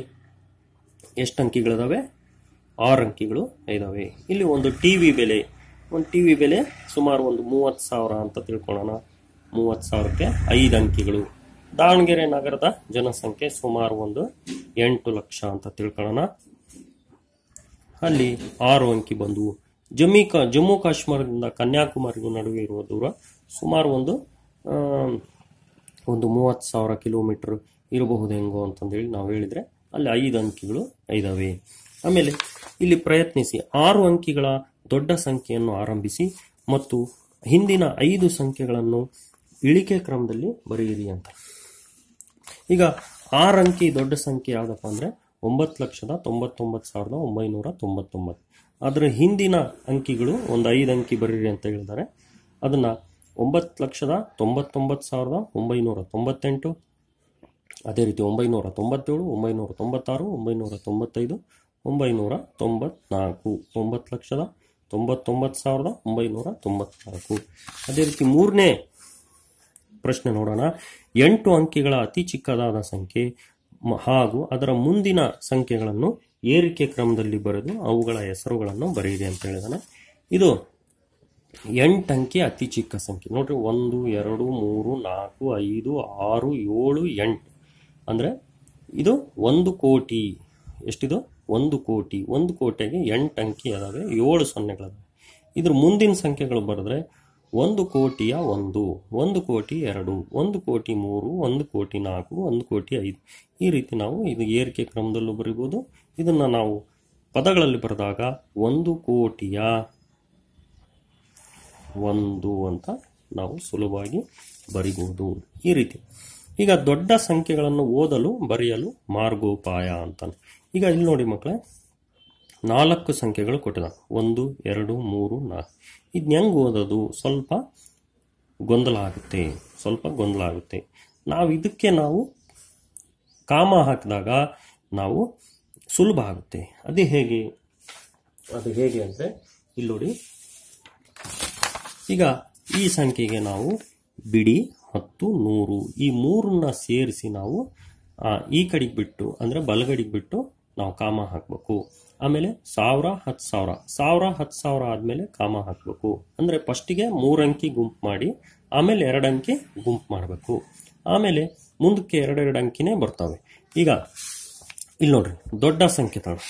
ಎಷ್ಟು ಅಂಕಿಗಳಿದಾವೆ ಆರು ಅಂಕಿಗಳು ಇದಾವೆ ಇಲ್ಲಿ ಒಂದು ಟಿ ವಿ ಬೆಲೆ ಒಂದು ಟಿ ವಿ ಬೆಲೆ ಸುಮಾರು ಒಂದು ಮೂವತ್ತು ಸಾವಿರ ಅಂತ ತಿಳ್ಕೊಳ್ಳೋಣ ಮೂವತ್ತು ಸಾವಿರಕ್ಕೆ ಐದು ಅಂಕಿಗಳು ದಾವಣಗೆರೆ ನಗರದ ಜನಸಂಖ್ಯೆ ಸುಮಾರು ಒಂದು ಎಂಟು ಲಕ್ಷ ಅಂತ ತಿಳ್ಕೊಳ್ಳೋಣ ಅಲ್ಲಿ ಆರು ಅಂಕಿ ಬಂದವು ಜಮ್ಮಿ ಕ ಜಮ್ಮು ಕಾಶ್ಮೀರದಿಂದ ಕನ್ಯಾಕುಮಾರಿಗೂ ನಡುವೆ ಇರುವ ದೂರ ಸುಮಾರು ಒಂದು ಒಂದು ಮೂವತ್ತು ಸಾವಿರ ಕಿಲೋಮೀಟ್ರ್ ಇರಬಹುದು ಅಂತಂದೇಳಿ ನಾವು ಹೇಳಿದರೆ ಅಲ್ಲಿ ಐದು ಅಂಕಿಗಳು ಇದ್ದಾವೆ ಆಮೇಲೆ ಇಲ್ಲಿ ಪ್ರಯತ್ನಿಸಿ ಆರು ಅಂಕಿಗಳ ದೊಡ್ಡ ಸಂಖ್ಯೆಯನ್ನು ಆರಂಭಿಸಿ ಮತ್ತು ಹಿಂದಿನ ಐದು ಸಂಖ್ಯೆಗಳನ್ನು ಇಳಿಕೆ ಕ್ರಮದಲ್ಲಿ ಬರೆಯಿರಿ ಅಂತ ಈಗ ಆರು ಅಂಕಿ ದೊಡ್ಡ ಸಂಖ್ಯೆ ಯಾವುದಪ್ಪ ಅಂದರೆ ಒಂಬತ್ತು ಲಕ್ಷದ ತೊಂಬತ್ತೊಂಬತ್ತು ಸಾವಿರದ ಒಂಬೈನೂರ ತೊಂಬತ್ತೊಂಬತ್ತು ಅದರ ಹಿಂದಿನ ಅಂಕಿಗಳು ಒಂದು ಐದು ಅಂಕಿ ಬರೀರಿ ಅಂತ ಹೇಳಿದ್ದಾರೆ ಅದನ್ನು ಒಂಬತ್ತು ಲಕ್ಷದ ತೊಂಬತ್ತೊಂಬತ್ತು ಸಾವಿರದ ಒಂಬೈನೂರ ತೊಂಬತ್ತೆಂಟು ಅದೇ ರೀತಿ ಒಂಬೈನೂರ ತೊಂಬತ್ತೇಳು ಒಂಬೈನೂರ ತೊಂಬತ್ತಾರು ಒಂಬೈನೂರ ತೊಂಬತ್ತೈದು ಒಂಬೈನೂರ ತೊಂಬತ್ನಾಲ್ಕು ಒಂಬತ್ತು ಲಕ್ಷದ ತೊಂಬತ್ತೊಂಬತ್ತು ಸಾವಿರದ ಒಂಬೈನೂರ ತೊಂಬತ್ನಾಲ್ಕು ಅದೇ ರೀತಿ ಮೂರನೇ ಪ್ರಶ್ನೆ ನೋಡೋಣ ಎಂಟು ಅಂಕಿಗಳ ಅತಿ ಚಿಕ್ಕದಾದ ಸಂಖ್ಯೆ ಹಾಗೂ ಅದರ ಮುಂದಿನ ಸಂಖ್ಯೆಗಳನ್ನು ಏರಿಕೆ ಕ್ರಮದಲ್ಲಿ ಬರೆದು ಅವುಗಳ ಹೆಸರುಗಳನ್ನು ಬರೆಯಿದೆ ಅಂತ ಹೇಳಿದಾನೆ ಇದು ಎಂಟು ಅಂಕಿ ಅತಿ ಚಿಕ್ಕ ಸಂಖ್ಯೆ ನೋಡ್ರಿ ಒಂದು ಎರಡು ಮೂರು ನಾಲ್ಕು ಐದು ಆರು ಏಳು ಎಂಟು ಅಂದರೆ ಇದು ಒಂದು ಕೋಟಿ ಎಷ್ಟಿದು ಒಂದು ಕೋಟಿ ಒಂದು ಕೋಟಿಗೆ ಎಂಟು ಅಂಕಿ ಅದಾವೆ ಏಳು ಸೊನ್ನೆಗಳದಾವೆ ಇದ್ರ ಮುಂದಿನ ಸಂಖ್ಯೆಗಳು ಬರೆದ್ರೆ ಒಂದು ಕೋಟಿಯ ಒಂದು ಒಂದು ಕೋಟಿ ಎರಡು ಒಂದು ಕೋಟಿ ಮೂರು ಒಂದು ಕೋಟಿ ನಾಲ್ಕು ಒಂದು ಕೋಟಿ ಐದು ಈ ರೀತಿ ನಾವು ಇದು ಏರಿಕೆ ಕ್ರಮದಲ್ಲೂ ಬರಿಬೋದು ಇದನ್ನು ನಾವು ಪದಗಳಲ್ಲಿ ಬರೆದಾಗ ಒಂದು ಕೋಟಿಯ ಒಂದು ಅಂತ ನಾವು ಸುಲಭವಾಗಿ ಬರಿಬೋದು ಈ ರೀತಿ ಈಗ ದೊಡ್ಡ ಸಂಖ್ಯೆಗಳನ್ನು ಓದಲು ಬರೆಯಲು ಮಾರ್ಗೋಪಾಯ ಅಂತಾನೆ ಈಗ ಇಲ್ಲಿ ನೋಡಿ ಮಕ್ಕಳೇ ನಾಲ್ಕು ಸಂಖ್ಯೆಗಳು ಕೊಟ್ಟಿದ ಒಂದು ಎರಡು ಮೂರು ನಾಲ್ಕು ಇದನ್ನ ಹೆಂಗೆ ಓದೋದು ಸ್ವಲ್ಪ ಗೊಂದಲ ಆಗುತ್ತೆ ಸ್ವಲ್ಪ ಗೊಂದಲ ಆಗುತ್ತೆ ನಾವು ಇದಕ್ಕೆ ನಾವು ಕಾಮ ಹಾಕಿದಾಗ ನಾವು ಸುಲಭ ಆಗುತ್ತೆ ಅದು ಹೇಗೆ ಅದು ಹೇಗೆ ಅಂದರೆ ಇಲ್ಲಿ ನೋಡಿ ಈಗ ಈ ಸಂಖ್ಯೆಗೆ ನಾವು ಬಿಡಿ ಹತ್ತು ನೂರು ಈ ಮೂರನ್ನ ಸೇರಿಸಿ ನಾವು ಈ ಕಡೆಗೆ ಬಿಟ್ಟು ಅಂದರೆ ಬಲಗಡಿಗೆ ಬಿಟ್ಟು ನಾವು ಕಾಮ ಹಾಕಬೇಕು ಆಮೇಲೆ ಸಾವಿರ ಹತ್ತು ಸಾವಿರ ಸಾವಿರ ಹತ್ತು ಸಾವಿರ ಆದಮೇಲೆ ಕಾಮ ಹಾಕಬೇಕು ಅಂದರೆ ಫಸ್ಟಿಗೆ ಮೂರಂಕಿ ಗುಂಪು ಮಾಡಿ ಆಮೇಲೆ ಎರಡು ಅಂಕಿ ಗುಂಪು ಮಾಡಬೇಕು ಆಮೇಲೆ ಮುಂದಕ್ಕೆ ಎರಡೆರಡು ಅಂಕಿನೇ ಬರ್ತವೆ ಈಗ ಇಲ್ಲಿ ನೋಡ್ರಿ ದೊಡ್ಡ ಸಂಖ್ಯೆ ತಗೊಳ್ಳಿ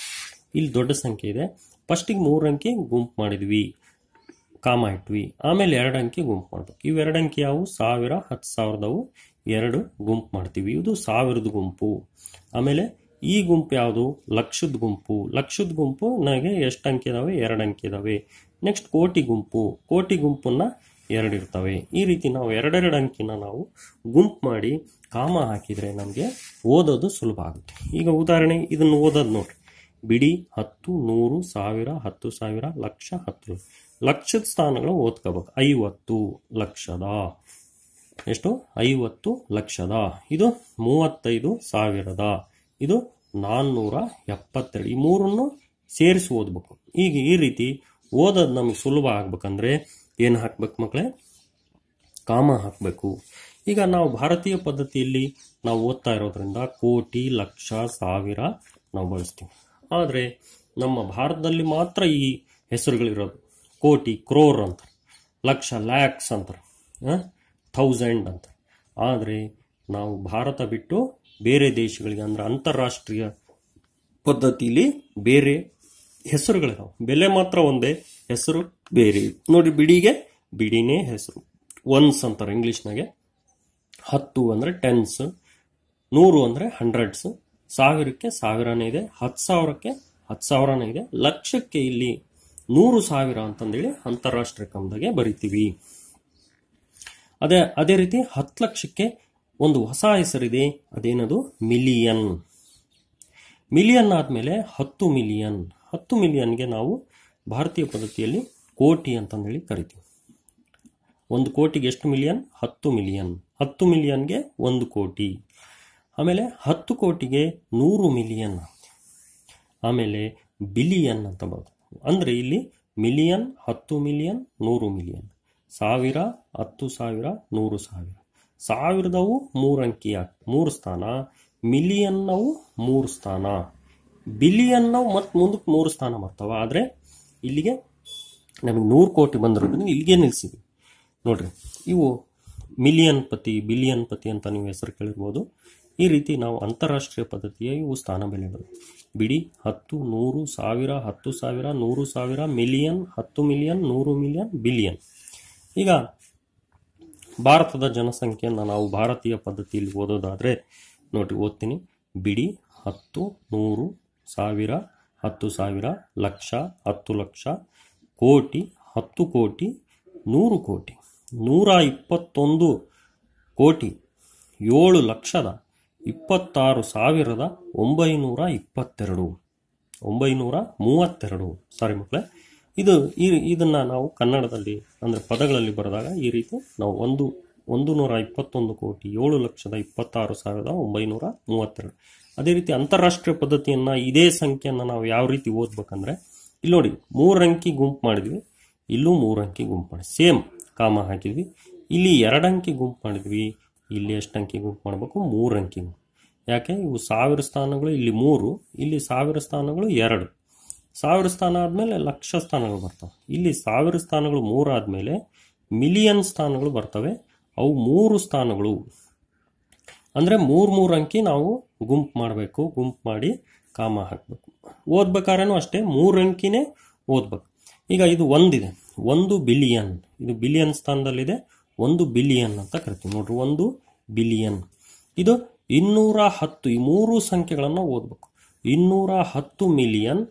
ಇಲ್ಲಿ ದೊಡ್ಡ ಸಂಖ್ಯೆ ಇದೆ ಫಸ್ಟಿಗೆ ಮೂರು ಅಂಕಿ ಗುಂಪು ಮಾಡಿದ್ವಿ ಕಾಮ ಇಟ್ವಿ ಆಮೇಲೆ ಎರಡು ಅಂಕಿ ಗುಂಪು ಮಾಡ್ಬೇಕು ಇವೆರಡು ಅಂಕಿ ಯಾವ ಸಾವಿರ ಹತ್ತು ಸಾವಿರದವು ಎರಡು ಗುಂಪು ಮಾಡ್ತೀವಿ ಇದು ಸಾವಿರದ ಗುಂಪು ಆಮೇಲೆ ಈ ಗುಂಪು ಯಾವುದು ಲಕ್ಷದ ಗುಂಪು ಲಕ್ಷದ ಗುಂಪು ನನಗೆ ಎಷ್ಟು ಅಂಕಿ ಇದಾವೆ ಎರಡು ಅಂಕಿ ಇದಾವೆ ನೆಕ್ಸ್ಟ್ ಕೋಟಿ ಗುಂಪು ಕೋಟಿ ಗುಂಪನ್ನ ಎರಡು ಇರ್ತವೆ ಈ ರೀತಿ ನಾವು ಎರಡೆರಡು ಅಂಕಿನ ನಾವು ಗುಂಪು ಮಾಡಿ ಕಾಮ ಹಾಕಿದರೆ ನಮಗೆ ಓದೋದು ಸುಲಭ ಆಗುತ್ತೆ ಈಗ ಉದಾಹರಣೆ ಇದನ್ನು ಓದೋದು ನೋಡಿ ಬಿಡಿ ಹತ್ತು ನೂರು ಸಾವಿರ ಹತ್ತು ಸಾವಿರ ಲಕ್ಷ ಹತ್ತು ಲಕ್ಷದ ಸ್ಥಾನಗಳು ಓದ್ಕೋಬೇಕು ಐವತ್ತು ಲಕ್ಷದ ಎಷ್ಟು ಐವತ್ತು ಲಕ್ಷದ ಇದು ಮೂವತ್ತೈದು ಸಾವಿರದ ಇದು ನಾನ್ನೂರ ಎಪ್ಪತ್ತೆರಡು ಈ ಮೂರನ್ನು ಸೇರಿಸಿ ಓದ್ಬೇಕು ಈಗ ಈ ರೀತಿ ಓದೋದು ನಮ್ಗೆ ಸುಲಭ ಆಗ್ಬೇಕಂದ್ರೆ ಏನು ಹಾಕ್ಬೇಕು ಮಕ್ಕಳೇ ಕಾಮ ಹಾಕಬೇಕು ಈಗ ನಾವು ಭಾರತೀಯ ಪದ್ಧತಿಯಲ್ಲಿ ನಾವು ಓದ್ತಾ ಇರೋದ್ರಿಂದ ಕೋಟಿ ಲಕ್ಷ ಸಾವಿರ ನಾವು ಬಳಸ್ತೀವಿ ಆದರೆ ನಮ್ಮ ಭಾರತದಲ್ಲಿ ಮಾತ್ರ ಈ ಹೆಸರುಗಳಿರೋದು ಕೋಟಿ ಕ್ರೋರ್ ಅಂತಾರೆ ಲಕ್ಷ ಲ್ಯಾಕ್ಸ್ ಅಂತಾರೆ ಥೌಸಂಡ್ ಅಂತ ಆದರೆ ನಾವು ಭಾರತ ಬಿಟ್ಟು ಬೇರೆ ದೇಶಗಳಿಗೆ ಅಂದ್ರೆ ಅಂತಾರಾಷ್ಟ್ರೀಯ ಪದ್ಧತಿಲಿ ಬೇರೆ ಹೆಸರುಗಳಿದಾವೆ ಬೆಲೆ ಮಾತ್ರ ಒಂದೇ ಹೆಸರು ಬೇರೆ ನೋಡಿ ಬಿಡಿಗೆ ಬಿಡಿನೇ ಹೆಸರು ಒನ್ಸ್ ಅಂತಾರೆ ಇಂಗ್ಲೀಷ್ನಾಗೆ ಹತ್ತು ಅಂದರೆ ಟೆನ್ಸ್ ನೂರು ಅಂದರೆ ಹಂಡ್ರೆಡ್ಸ್ ಸಾವಿರಕ್ಕೆ ಸಾವಿರನೇ ಇದೆ ಹತ್ತು ಸಾವಿರಕ್ಕೆ ಹತ್ತು ಸಾವಿರನೇ ಇದೆ ಲಕ್ಷಕ್ಕೆ ಇಲ್ಲಿ ನೂರು ಸಾವಿರ ಅಂತಂದೇಳಿ ಅಂತಾರಾಷ್ಟ್ರೀಯ ಕಂದಾಗೆ ಬರಿತೀವಿ ಅದೇ ಅದೇ ರೀತಿ ಹತ್ತು ಲಕ್ಷಕ್ಕೆ ಒಂದು ಹೊಸ ಹೆಸರಿದೆ ಅದೇನದು ಮಿಲಿಯನ್ ಮಿಲಿಯನ್ ಆದಮೇಲೆ ಹತ್ತು ಮಿಲಿಯನ್ ಹತ್ತು ಮಿಲಿಯನ್ಗೆ ನಾವು ಭಾರತೀಯ ಪದ್ಧತಿಯಲ್ಲಿ ಕೋಟಿ ಅಂತಂದೇಳಿ ಕರಿತೀವಿ ಒಂದು ಕೋಟಿಗೆ ಎಷ್ಟು ಮಿಲಿಯನ್ ಹತ್ತು ಮಿಲಿಯನ್ ಹತ್ತು ಮಿಲಿಯನ್ಗೆ ಒಂದು ಕೋಟಿ ಆಮೇಲೆ ಹತ್ತು ಕೋಟಿಗೆ ನೂರು ಮಿಲಿಯನ್ ಆಮೇಲೆ ಬಿಲಿಯನ್ ಅಂತ ಬರುತ್ತೆ ಅಂದರೆ ಇಲ್ಲಿ ಮಿಲಿಯನ್ ಹತ್ತು ಮಿಲಿಯನ್ ನೂರು ಮಿಲಿಯನ್ ಸಾವಿರ ಹತ್ತು ಸಾವಿರ ನೂರು ಸಾವಿರ ಸಾವಿರದವು ಮೂರಂಕಿ ಮೂರು ಸ್ಥಾನ ಮಿಲಿಯನ್ನವು ಮೂರು ಸ್ಥಾನ ಬಿಲಿಯನ್ನವು ಮತ್ತು ಮುಂದಕ್ಕೆ ಮೂರು ಸ್ಥಾನ ಬರ್ತವೆ ಆದರೆ ಇಲ್ಲಿಗೆ ನಮಗೆ ನೂರು ಕೋಟಿ ಬಂದಿರೋದ್ರಿಂದ ಇಲ್ಲಿಗೆ ನಿಲ್ಲಿಸಿದ್ವಿ ನೋಡ್ರಿ ಇವು ಮಿಲಿಯನ್ ಪತಿ ಬಿಲಿಯನ್ ಪತಿ ಅಂತ ನೀವು ಹೆಸರು ಕೇಳಿರ್ಬೋದು ಈ ರೀತಿ ನಾವು ಅಂತಾರಾಷ್ಟ್ರೀಯ ಪದ್ಧತಿಯ ಇವು ಸ್ಥಾನ ಬೆಲೆಗಳು ಬಿಡಿ ಹತ್ತು ನೂರು ಸಾವಿರ ಹತ್ತು ಸಾವಿರ ನೂರು ಸಾವಿರ ಮಿಲಿಯನ್ ಹತ್ತು ಮಿಲಿಯನ್ ನೂರು ಮಿಲಿಯನ್ ಬಿಲಿಯನ್ ಈಗ ಭಾರತದ ಜನಸಂಖ್ಯೆಯನ್ನು ನಾವು ಭಾರತೀಯ ಪದ್ಧತಿಯಲ್ಲಿ ಓದೋದಾದರೆ ನೋಡಿ ಓದ್ತೀನಿ ಬಿಡಿ ಹತ್ತು ನೂರು ಸಾವಿರ ಹತ್ತು ಸಾವಿರ ಲಕ್ಷ ಹತ್ತು ಲಕ್ಷ ಕೋಟಿ ಹತ್ತು ಕೋಟಿ ನೂರು ಕೋಟಿ ನೂರ ಇಪ್ಪತ್ತೊಂದು ಕೋಟಿ ಏಳು ಲಕ್ಷದ ಇಪ್ಪತ್ತಾರು ಸಾವಿರದ ಒಂಬೈನೂರ ಇಪ್ಪತ್ತೆರಡು ಒಂಬೈನೂರ ಮೂವತ್ತೆರಡು ಸಾರಿ ಮಕ್ಕಳೇ ಇದು ಈ ಇದನ್ನು ನಾವು ಕನ್ನಡದಲ್ಲಿ ಅಂದರೆ ಪದಗಳಲ್ಲಿ ಬರೆದಾಗ ಈ ರೀತಿ ನಾವು ಒಂದು ಒಂದು ನೂರ ಇಪ್ಪತ್ತೊಂದು ಕೋಟಿ ಏಳು ಲಕ್ಷದ ಇಪ್ಪತ್ತಾರು ಸಾವಿರದ ಒಂಬೈನೂರ ಮೂವತ್ತೆರಡು ಅದೇ ರೀತಿ ಅಂತಾರಾಷ್ಟ್ರೀಯ ಪದ್ಧತಿಯನ್ನು ಇದೇ ಸಂಖ್ಯೆಯನ್ನು ನಾವು ಯಾವ ರೀತಿ ಓದ್ಬೇಕಂದ್ರೆ ಇಲ್ಲಿ ನೋಡಿ ಮೂರು ಅಂಕಿ ಗುಂಪು ಮಾಡಿದ್ವಿ ಇಲ್ಲೂ ಮೂರಂಕಿ ಗುಂಪು ಮಾಡಿ ಸೇಮ್ ಕಾಮ ಹಾಕಿದ್ವಿ ಇಲ್ಲಿ ಎರಡು ಅಂಕಿ ಗುಂಪು ಮಾಡಿದ್ವಿ ಇಲ್ಲಿ ಎಷ್ಟು ಅಂಕಿ ಬುಕ್ ಮಾಡಬೇಕು ಮೂರು ಅಂಕಿಗೆ ಯಾಕೆ ಇವು ಸಾವಿರ ಸ್ಥಾನಗಳು ಇಲ್ಲಿ ಮೂರು ಇಲ್ಲಿ ಸಾವಿರ ಸ್ಥಾನಗಳು ಎರಡು ಸಾವಿರ ಸ್ಥಾನ ಆದಮೇಲೆ ಲಕ್ಷ ಸ್ಥಾನಗಳು ಬರ್ತವೆ ಇಲ್ಲಿ ಸಾವಿರ ಸ್ಥಾನಗಳು ಮೂರು ಆದಮೇಲೆ ಮಿಲಿಯನ್ ಸ್ಥಾನಗಳು ಬರ್ತವೆ ಅವು ಮೂರು ಸ್ಥಾನಗಳು ಅಂದರೆ ಮೂರು ಮೂರು ಅಂಕಿ ನಾವು ಗುಂಪು ಮಾಡಬೇಕು ಗುಂಪು ಮಾಡಿ ಕಾಮ ಹಾಕಬೇಕು ಓದ್ಬೇಕಾರೂ ಅಷ್ಟೇ ಮೂರು ಅಂಕಿನೇ ಓದ್ಬೇಕು ಈಗ ಇದು ಒಂದಿದೆ ಒಂದು ಬಿಲಿಯನ್ ಇದು ಬಿಲಿಯನ್ ಸ್ಥಾನದಲ್ಲಿದೆ ಒಂದು ಬಿಲಿಯನ್ ಅಂತ ಕರಿತೀವಿ ನೋಡ್ರಿ ಒಂದು ಬಿಲಿಯನ್ ಇದು ಇನ್ನೂರ ಹತ್ತು ಈ ಮೂರು ಸಂಖ್ಯೆಗಳನ್ನು ಓದಬೇಕು ಇನ್ನೂರ ಹತ್ತು ಮಿಲಿಯನ್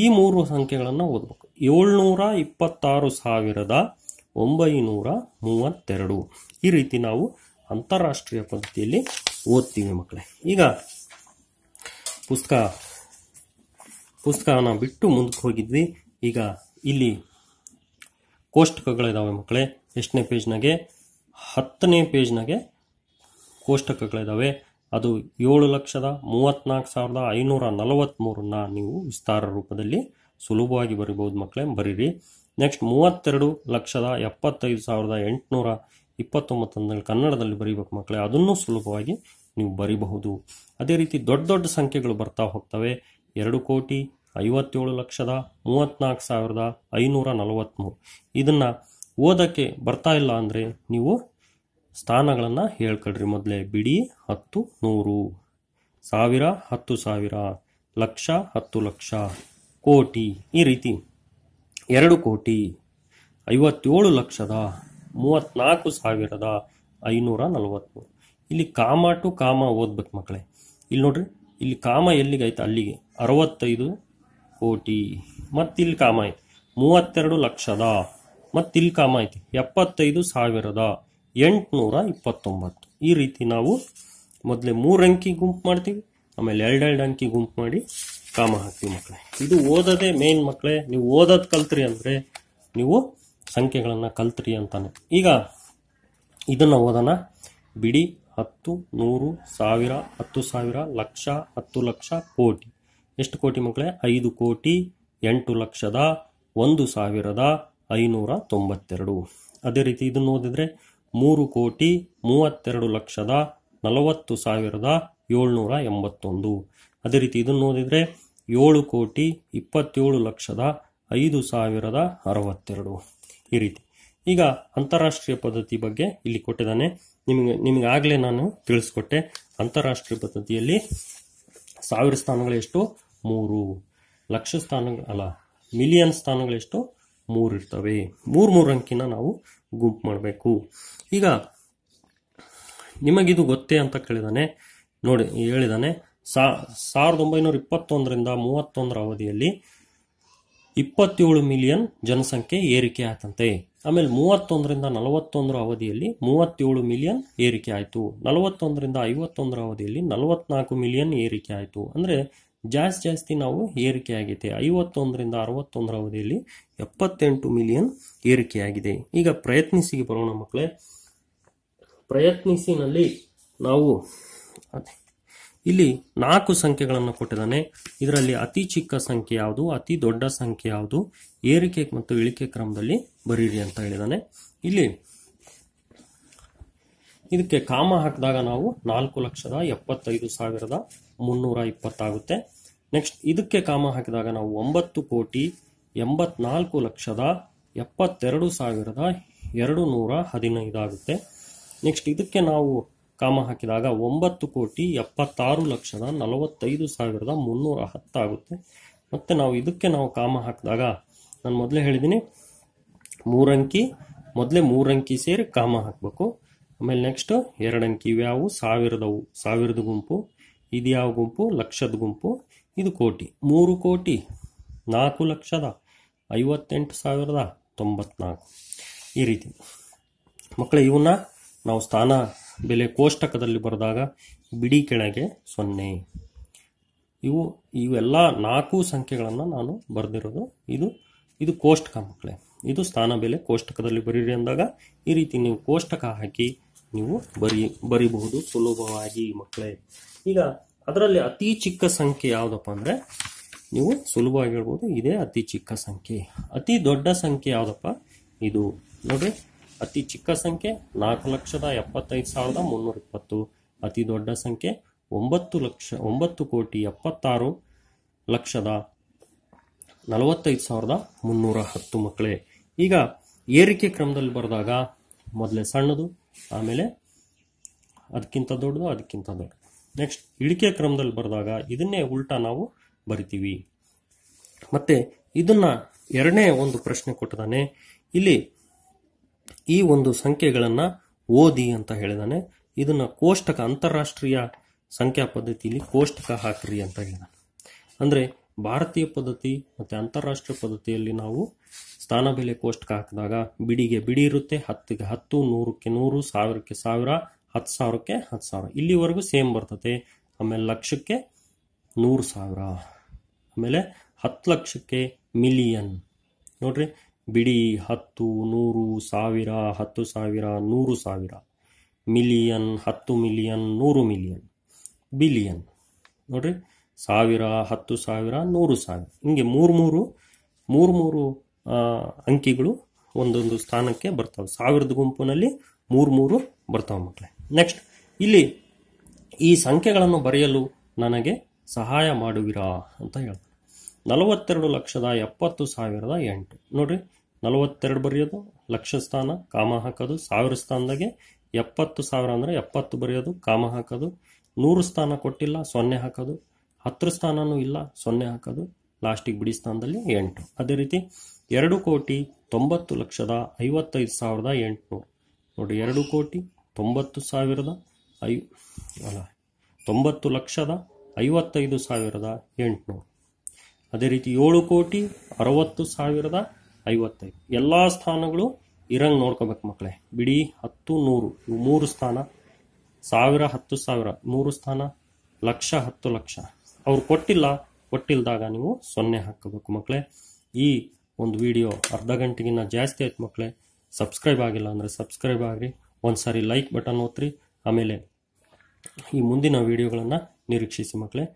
ಈ ಮೂರು ಸಂಖ್ಯೆಗಳನ್ನು ಓದಬೇಕು ಏಳ್ನೂರ ಇಪ್ಪತ್ತಾರು ಸಾವಿರದ ಒಂಬೈನೂರ ಮೂವತ್ತೆರಡು ಈ ರೀತಿ ನಾವು ಅಂತಾರಾಷ್ಟ್ರೀಯ ಪದ್ಧತಿಯಲ್ಲಿ ಓದ್ತೀವಿ ಮಕ್ಕಳೇ ಈಗ ಪುಸ್ತಕ ಪುಸ್ತಕನ ಬಿಟ್ಟು ಮುಂದಕ್ಕೆ ಹೋಗಿದ್ವಿ ಈಗ ಇಲ್ಲಿ ಕೋಷ್ಟಕಗಳಿದಾವೆ ಮಕ್ಕಳೇ ಎಷ್ಟನೇ ಪೇಜ್ನಾಗೆ ಹತ್ತನೇ ಪೇಜ್ನಾಗೆ ಕೋಷ್ಟಕಗಳಿದ್ದಾವೆ ಅದು ಏಳು ಲಕ್ಷದ ಮೂವತ್ತ್ನಾಲ್ಕು ಸಾವಿರದ ಐನೂರ ನಲವತ್ತ್ಮೂರನ್ನ ನೀವು ವಿಸ್ತಾರ ರೂಪದಲ್ಲಿ ಸುಲಭವಾಗಿ ಬರಿಬೋದು ಮಕ್ಕಳೇ ಬರೀರಿ ನೆಕ್ಸ್ಟ್ ಮೂವತ್ತೆರಡು ಲಕ್ಷದ ಎಪ್ಪತ್ತೈದು ಸಾವಿರದ ಎಂಟುನೂರ ಇಪ್ಪತ್ತೊಂಬತ್ತೊಂದರಲ್ಲಿ ಕನ್ನಡದಲ್ಲಿ ಬರೀಬೇಕು ಮಕ್ಕಳೇ ಅದನ್ನು ಸುಲಭವಾಗಿ ನೀವು ಬರಿಬಹುದು ಅದೇ ರೀತಿ ದೊಡ್ಡ ದೊಡ್ಡ ಸಂಖ್ಯೆಗಳು ಬರ್ತಾ ಹೋಗ್ತವೆ ಎರಡು ಕೋಟಿ ಐವತ್ತೇಳು ಲಕ್ಷದ ಮೂವತ್ತ್ನಾಲ್ಕು ಸಾವಿರದ ಐನೂರ ನಲವತ್ತ್ಮೂರು ಇದನ್ನು ಓದೋಕ್ಕೆ ಬರ್ತಾ ಇಲ್ಲ ಅಂದರೆ ನೀವು ಸ್ಥಾನಗಳನ್ನು ಹೇಳ್ಕೊಳ್ರಿ ಮೊದಲೇ ಬಿಡಿ ಹತ್ತು ನೂರು ಸಾವಿರ ಹತ್ತು ಸಾವಿರ ಲಕ್ಷ ಹತ್ತು ಲಕ್ಷ ಕೋಟಿ ಈ ರೀತಿ ಎರಡು ಕೋಟಿ ಐವತ್ತೇಳು ಲಕ್ಷದ ಮೂವತ್ತ್ನಾಲ್ಕು ಸಾವಿರದ ಐನೂರ ನಲವತ್ತ್ಮೂರು ಇಲ್ಲಿ ಕಾಮ ಟು ಕಾಮ ಓದ್ಬೇಕು ಮಕ್ಕಳೇ ಇಲ್ಲಿ ನೋಡ್ರಿ ಇಲ್ಲಿ ಕಾಮ ಎಲ್ಲಿಗೈತೆ ಅಲ್ಲಿಗೆ ಅರವತ್ತೈದು ಕೋಟಿ ಮತ್ತಿಲ್ಲಿ ಕಾಮ ಐತೆ ಮೂವತ್ತೆರಡು ಲಕ್ಷದ ಮತ್ತು ಇಲ್ಲಿ ಕಾಮ ಐತಿ ಎಪ್ಪತ್ತೈದು ಸಾವಿರದ ಎಂಟುನೂರ ಇಪ್ಪತ್ತೊಂಬತ್ತು ಈ ರೀತಿ ನಾವು ಮೊದಲೇ ಮೂರು ಅಂಕಿ ಗುಂಪು ಮಾಡ್ತೀವಿ ಆಮೇಲೆ ಎರಡೆರಡು ಅಂಕಿ ಗುಂಪು ಮಾಡಿ ಕಾಮ ಹಾಕ್ತೀವಿ ಮಕ್ಕಳೇ ಇದು ಓದೋದೇ ಮೇನ್ ಮಕ್ಕಳೇ ನೀವು ಓದೋದು ಕಲ್ತ್ರಿ ಅಂದರೆ ನೀವು ಸಂಖ್ಯೆಗಳನ್ನು ಕಲ್ತ್ರಿ ಅಂತಾನೆ ಈಗ ಇದನ್ನು ಓದೋಣ ಬಿಡಿ ಹತ್ತು ನೂರು ಸಾವಿರ ಹತ್ತು ಸಾವಿರ ಲಕ್ಷ ಹತ್ತು ಲಕ್ಷ ಕೋಟಿ ಎಷ್ಟು ಕೋಟಿ ಮಕ್ಕಳೇ ಐದು ಕೋಟಿ ಎಂಟು ಲಕ್ಷದ ಒಂದು ಸಾವಿರದ ಐನೂರ ತೊಂಬತ್ತೆರಡು ಅದೇ ರೀತಿ ಇದನ್ನು ಓದಿದರೆ ಮೂರು ಕೋಟಿ ಮೂವತ್ತೆರಡು ಲಕ್ಷದ ನಲವತ್ತು ಸಾವಿರದ ಏಳ್ನೂರ ಎಂಬತ್ತೊಂದು ಅದೇ ರೀತಿ ಇದನ್ನು ಓದಿದರೆ ಏಳು ಕೋಟಿ ಇಪ್ಪತ್ತೇಳು ಲಕ್ಷದ ಐದು ಸಾವಿರದ ಅರವತ್ತೆರಡು ಈ ರೀತಿ ಈಗ ಅಂತಾರಾಷ್ಟ್ರೀಯ ಪದ್ಧತಿ ಬಗ್ಗೆ ಇಲ್ಲಿ ಕೊಟ್ಟಿದ್ದಾನೆ ನಿಮಗೆ ಆಗಲೇ ನಾನು ತಿಳಿಸ್ಕೊಟ್ಟೆ ಅಂತಾರಾಷ್ಟ್ರೀಯ ಪದ್ಧತಿಯಲ್ಲಿ ಸಾವಿರ ಸ್ಥಾನಗಳೆಷ್ಟು ಮೂರು ಲಕ್ಷ ಸ್ಥಾನ ಅಲ್ಲ ಮಿಲಿಯನ್ ಸ್ಥಾನಗಳೆಷ್ಟು ಮೂರು ಇರ್ತವೆ ಮೂರು ಮೂರು ಅಂಕಿನ ನಾವು ಗುಂಪು ಮಾಡಬೇಕು ಈಗ ನಿಮಗಿದು ಗೊತ್ತೇ ಅಂತ ಕೇಳಿದಾನೆ ನೋಡಿ ಹೇಳಿದಾನೆ ಸಾ ಸಾವಿರದ ಒಂಬೈನೂರ ಇಪ್ಪತ್ತೊಂದರಿಂದ ಮೂವತ್ತೊಂದರ ಅವಧಿಯಲ್ಲಿ ಇಪ್ಪತ್ತೇಳು ಮಿಲಿಯನ್ ಜನಸಂಖ್ಯೆ ಏರಿಕೆ ಆಯ್ತಂತೆ ಆಮೇಲೆ ಮೂವತ್ತೊಂದರಿಂದ ನಲವತ್ತೊಂದರ ಅವಧಿಯಲ್ಲಿ ಮೂವತ್ತೇಳು ಮಿಲಿಯನ್ ಏರಿಕೆ ಆಯಿತು ನಲವತ್ತೊಂದರಿಂದ ಐವತ್ತೊಂದರ ಅವಧಿಯಲ್ಲಿ ನಲವತ್ನಾಲ್ಕು ಮಿಲಿಯನ್ ಏರಿಕೆ ಆಯಿತು ಅಂದರೆ ಜಾಸ್ತಿ ಜಾಸ್ತಿ ನಾವು ಏರಿಕೆಯಾಗಿದೆ ಐವತ್ತೊಂದರಿಂದ ಅರವತ್ತೊಂದರ ಅವಧಿಯಲ್ಲಿ ಎಪ್ಪತ್ತೆಂಟು ಮಿಲಿಯನ್ ಏರಿಕೆಯಾಗಿದೆ ಈಗ ಪ್ರಯತ್ನಿಸಿಗೆ ಬರೋಣ ಮಕ್ಕಳೇ ಪ್ರಯತ್ನಿಸಿನಲ್ಲಿ ನಾವು ಇಲ್ಲಿ ನಾಲ್ಕು ಸಂಖ್ಯೆಗಳನ್ನು ಕೊಟ್ಟಿದ್ದಾನೆ ಇದರಲ್ಲಿ ಅತಿ ಚಿಕ್ಕ ಸಂಖ್ಯೆ ಯಾವುದು ಅತಿ ದೊಡ್ಡ ಸಂಖ್ಯೆ ಯಾವುದು ಏರಿಕೆ ಮತ್ತು ಇಳಿಕೆ ಕ್ರಮದಲ್ಲಿ ಬರೀರಿ ಅಂತ ಹೇಳಿದಾನೆ ಇಲ್ಲಿ ಇದಕ್ಕೆ ಕಾಮ ಹಾಕಿದಾಗ ನಾವು ನಾಲ್ಕು ಲಕ್ಷದ ಎಪ್ಪತ್ತೈದು ಸಾವಿರದ ಮುನ್ನೂರ ಇಪ್ಪತ್ತಾಗುತ್ತೆ ನೆಕ್ಸ್ಟ್ ಇದಕ್ಕೆ ಕಾಮ ಹಾಕಿದಾಗ ನಾವು ಒಂಬತ್ತು ಕೋಟಿ ಎಂಬತ್ನಾಲ್ಕು ಲಕ್ಷದ ಎಪ್ಪತ್ತೆರಡು ಸಾವಿರದ ಎರಡು ನೂರ ಹದಿನೈದಾಗುತ್ತೆ ನೆಕ್ಸ್ಟ್ ಇದಕ್ಕೆ ನಾವು ಕಾಮ ಹಾಕಿದಾಗ ಒಂಬತ್ತು ಕೋಟಿ ಎಪ್ಪತ್ತಾರು ಲಕ್ಷದ ನಲವತ್ತೈದು ಸಾವಿರದ ಮುನ್ನೂರ ಹತ್ತಾಗುತ್ತೆ ಮತ್ತು ನಾವು ಇದಕ್ಕೆ ನಾವು ಕಾಮ ಹಾಕಿದಾಗ ನಾನು ಮೊದಲೇ ಹೇಳಿದ್ದೀನಿ ಮೂರಂಕಿ ಮೊದಲೇ ಮೂರಂಕಿ ಸೇರಿ ಕಾಮ ಹಾಕಬೇಕು ಆಮೇಲೆ ನೆಕ್ಸ್ಟು ಎರಡಂಕಿ ಇವ್ಯಾವು ಸಾವಿರದವು ಸಾವಿರದ ಗುಂಪು ಇದು ಯಾವ ಗುಂಪು ಲಕ್ಷದ ಗುಂಪು ಇದು ಕೋಟಿ ಮೂರು ಕೋಟಿ ನಾಲ್ಕು ಲಕ್ಷದ ಐವತ್ತೆಂಟು ಸಾವಿರದ ತೊಂಬತ್ನಾಲ್ಕು ಈ ರೀತಿ ಮಕ್ಕಳೇ ಇವನ್ನ ನಾವು ಸ್ಥಾನ ಬೆಲೆ ಕೋಷ್ಟಕದಲ್ಲಿ ಬರೆದಾಗ ಬಿಡಿ ಕೆಳಗೆ ಸೊನ್ನೆ ಇವು ಇವೆಲ್ಲ ನಾಲ್ಕು ಸಂಖ್ಯೆಗಳನ್ನು ನಾನು ಬರೆದಿರೋದು ಇದು ಇದು ಕೋಷ್ಟಕ ಮಕ್ಕಳೇ ಇದು ಸ್ಥಾನ ಬೆಲೆ ಕೋಷ್ಟಕದಲ್ಲಿ ಬರೀರಿ ಅಂದಾಗ ಈ ರೀತಿ ನೀವು ಕೋಷ್ಟಕ ಹಾಕಿ ನೀವು ಬರಿ ಬರಿಬಹುದು ಸುಲಭವಾಗಿ ಮಕ್ಕಳೇ ಈಗ ಅದರಲ್ಲಿ ಅತಿ ಚಿಕ್ಕ ಸಂಖ್ಯೆ ಯಾವುದಪ್ಪ ಅಂದರೆ ನೀವು ಸುಲಭವಾಗಿ ಹೇಳ್ಬೋದು ಇದೇ ಅತಿ ಚಿಕ್ಕ ಸಂಖ್ಯೆ ಅತಿ ದೊಡ್ಡ ಸಂಖ್ಯೆ ಯಾವುದಪ್ಪ ಇದು ನೋಡಿ ಅತಿ ಚಿಕ್ಕ ಸಂಖ್ಯೆ ನಾಲ್ಕು ಲಕ್ಷದ ಎಪ್ಪತ್ತೈದು ಸಾವಿರದ ಮುನ್ನೂರ ಇಪ್ಪತ್ತು ಅತಿ ದೊಡ್ಡ ಸಂಖ್ಯೆ ಒಂಬತ್ತು ಲಕ್ಷ ಒಂಬತ್ತು ಕೋಟಿ ಎಪ್ಪತ್ತಾರು ಲಕ್ಷದ ನಲವತ್ತೈದು ಸಾವಿರದ ಮುನ್ನೂರ ಹತ್ತು ಮಕ್ಕಳೇ ಈಗ ಏರಿಕೆ ಕ್ರಮದಲ್ಲಿ ಬರೆದಾಗ ಮೊದಲೇ ಸಣ್ಣದು ಆಮೇಲೆ ಅದಕ್ಕಿಂತ ದೊಡ್ಡದು ಅದಕ್ಕಿಂತ ದೊಡ್ಡದು ನೆಕ್ಸ್ಟ್ ಇಳಿಕೆ ಕ್ರಮದಲ್ಲಿ ಬರೆದಾಗ ಇದನ್ನೇ ಉಲ್ಟಾ ನಾವು ಬರಿತೀವಿ ಮತ್ತೆ ಇದನ್ನ ಎರಡನೇ ಒಂದು ಪ್ರಶ್ನೆ ಕೊಟ್ಟಿದ್ದಾನೆ ಇಲ್ಲಿ ಈ ಒಂದು ಸಂಖ್ಯೆಗಳನ್ನು ಓದಿ ಅಂತ ಹೇಳಿದಾನೆ ಇದನ್ನ ಕೋಷ್ಟಕ ಅಂತಾರಾಷ್ಟ್ರೀಯ ಸಂಖ್ಯಾ ಪದ್ಧತಿಯಲ್ಲಿ ಕೋಷ್ಟಕ ಹಾಕ್ರಿ ಅಂತ ಹೇಳಿದಾನೆ ಅಂದರೆ ಭಾರತೀಯ ಪದ್ಧತಿ ಮತ್ತು ಅಂತಾರಾಷ್ಟ್ರೀಯ ಪದ್ಧತಿಯಲ್ಲಿ ನಾವು ಸ್ಥಾನ ಬೆಲೆ ಕೋಷ್ಟಕ ಹಾಕಿದಾಗ ಬಿಡಿಗೆ ಬಿಡಿ ಇರುತ್ತೆ ಹತ್ತಿಗೆ ಹತ್ತು ನೂರಕ್ಕೆ ನೂರು ಸಾವಿರಕ್ಕೆ ಸಾವಿರ ಹತ್ತು ಸಾವಿರಕ್ಕೆ ಹತ್ತು ಸಾವಿರ ಇಲ್ಲಿವರೆಗೂ ಸೇಮ್ ಬರ್ತದೆ ಆಮೇಲೆ ಲಕ್ಷಕ್ಕೆ ನೂರು ಸಾವಿರ ಆಮೇಲೆ ಹತ್ತು ಲಕ್ಷಕ್ಕೆ ಮಿಲಿಯನ್ ನೋಡ್ರಿ ಬಿಡಿ ಹತ್ತು ನೂರು ಸಾವಿರ ಹತ್ತು ಸಾವಿರ ನೂರು ಸಾವಿರ ಮಿಲಿಯನ್ ಹತ್ತು ಮಿಲಿಯನ್ ನೂರು ಮಿಲಿಯನ್ ಬಿಲಿಯನ್ ನೋಡ್ರಿ ಸಾವಿರ ಹತ್ತು ಸಾವಿರ ನೂರು ಸಾವಿರ ಹಿಂಗೆ ಮೂರು ಮೂರು ಮೂರು ಮೂರು ಅಂಕಿಗಳು ಒಂದೊಂದು ಸ್ಥಾನಕ್ಕೆ ಬರ್ತಾವೆ ಸಾವಿರದ ಗುಂಪಿನಲ್ಲಿ ಮೂರು ಮೂರು ಬರ್ತಾವೆ ಮಕ್ಕಳೇ ನೆಕ್ಸ್ಟ್ ಇಲ್ಲಿ ಈ ಸಂಖ್ಯೆಗಳನ್ನು ಬರೆಯಲು ನನಗೆ ಸಹಾಯ ಮಾಡುವಿರಾ ಅಂತ ಹೇಳ್ತಾರೆ ನಲವತ್ತೆರಡು ಲಕ್ಷದ ಎಪ್ಪತ್ತು ಸಾವಿರದ ಎಂಟು ನೋಡ್ರಿ ನಲವತ್ತೆರಡು ಬರೆಯೋದು ಲಕ್ಷ ಸ್ಥಾನ ಕಾಮ ಹಾಕೋದು ಸಾವಿರ ಸ್ಥಾನದಾಗೆ ಎಪ್ಪತ್ತು ಸಾವಿರ ಅಂದರೆ ಎಪ್ಪತ್ತು ಬರೆಯೋದು ಕಾಮ ಹಾಕೋದು ನೂರು ಸ್ಥಾನ ಕೊಟ್ಟಿಲ್ಲ ಸೊನ್ನೆ ಹಾಕೋದು ಹತ್ತು ಸ್ಥಾನನೂ ಇಲ್ಲ ಸೊನ್ನೆ ಹಾಕೋದು ಲಾಸ್ಟಿಗೆ ಬಿಡಿ ಸ್ಥಾನದಲ್ಲಿ ಎಂಟು ಅದೇ ರೀತಿ ಎರಡು ಕೋಟಿ ತೊಂಬತ್ತು ಲಕ್ಷದ ಐವತ್ತೈದು ಸಾವಿರದ ಎಂಟುನೂರು ನೋಡಿ ಎರಡು ಕೋಟಿ ತೊಂಬತ್ತು ಸಾವಿರದ ಐ ಅಲ್ಲ ತೊಂಬತ್ತು ಲಕ್ಷದ ಐವತ್ತೈದು ಸಾವಿರದ ಎಂಟುನೂರು ಅದೇ ರೀತಿ ಏಳು ಕೋಟಿ ಅರವತ್ತು ಸಾವಿರದ ಐವತ್ತೈದು ಎಲ್ಲ ಸ್ಥಾನಗಳು ಇರಂಗೆ ನೋಡ್ಕೋಬೇಕು ಮಕ್ಕಳೇ ಬಿಡಿ ಹತ್ತು ನೂರು ಇವು ಮೂರು ಸ್ಥಾನ ಸಾವಿರ ಹತ್ತು ಸಾವಿರ ಮೂರು ಸ್ಥಾನ ಲಕ್ಷ ಹತ್ತು ಲಕ್ಷ ಅವ್ರು ಕೊಟ್ಟಿಲ್ಲ ಕೊಟ್ಟಿಲ್ಲದಾಗ ನೀವು ಸೊನ್ನೆ ಹಾಕಬೇಕು ಮಕ್ಕಳೇ ಈ ಒಂದು ವಿಡಿಯೋ ಅರ್ಧ ಗಂಟೆಗಿನ್ನ ಜಾಸ್ತಿ ಆಯ್ತು ಮಕ್ಕಳೇ ಸಬ್ಸ್ಕ್ರೈಬ್ ಆಗಿಲ್ಲ ಅಂದರೆ ಸಬ್ಸ್ಕ್ರೈಬ್ ಆಗಿರಿ ಒಂದು ಸಾರಿ ಲೈಕ್ ಬಟನ್ ಒತ್ತಿರಿ ಆಮೇಲೆ ಈ ಮುಂದಿನ ವೀಡಿಯೋಗಳನ್ನು ನಿರೀಕ್ಷಿಸಿ ಮಕ್ಕಳೇ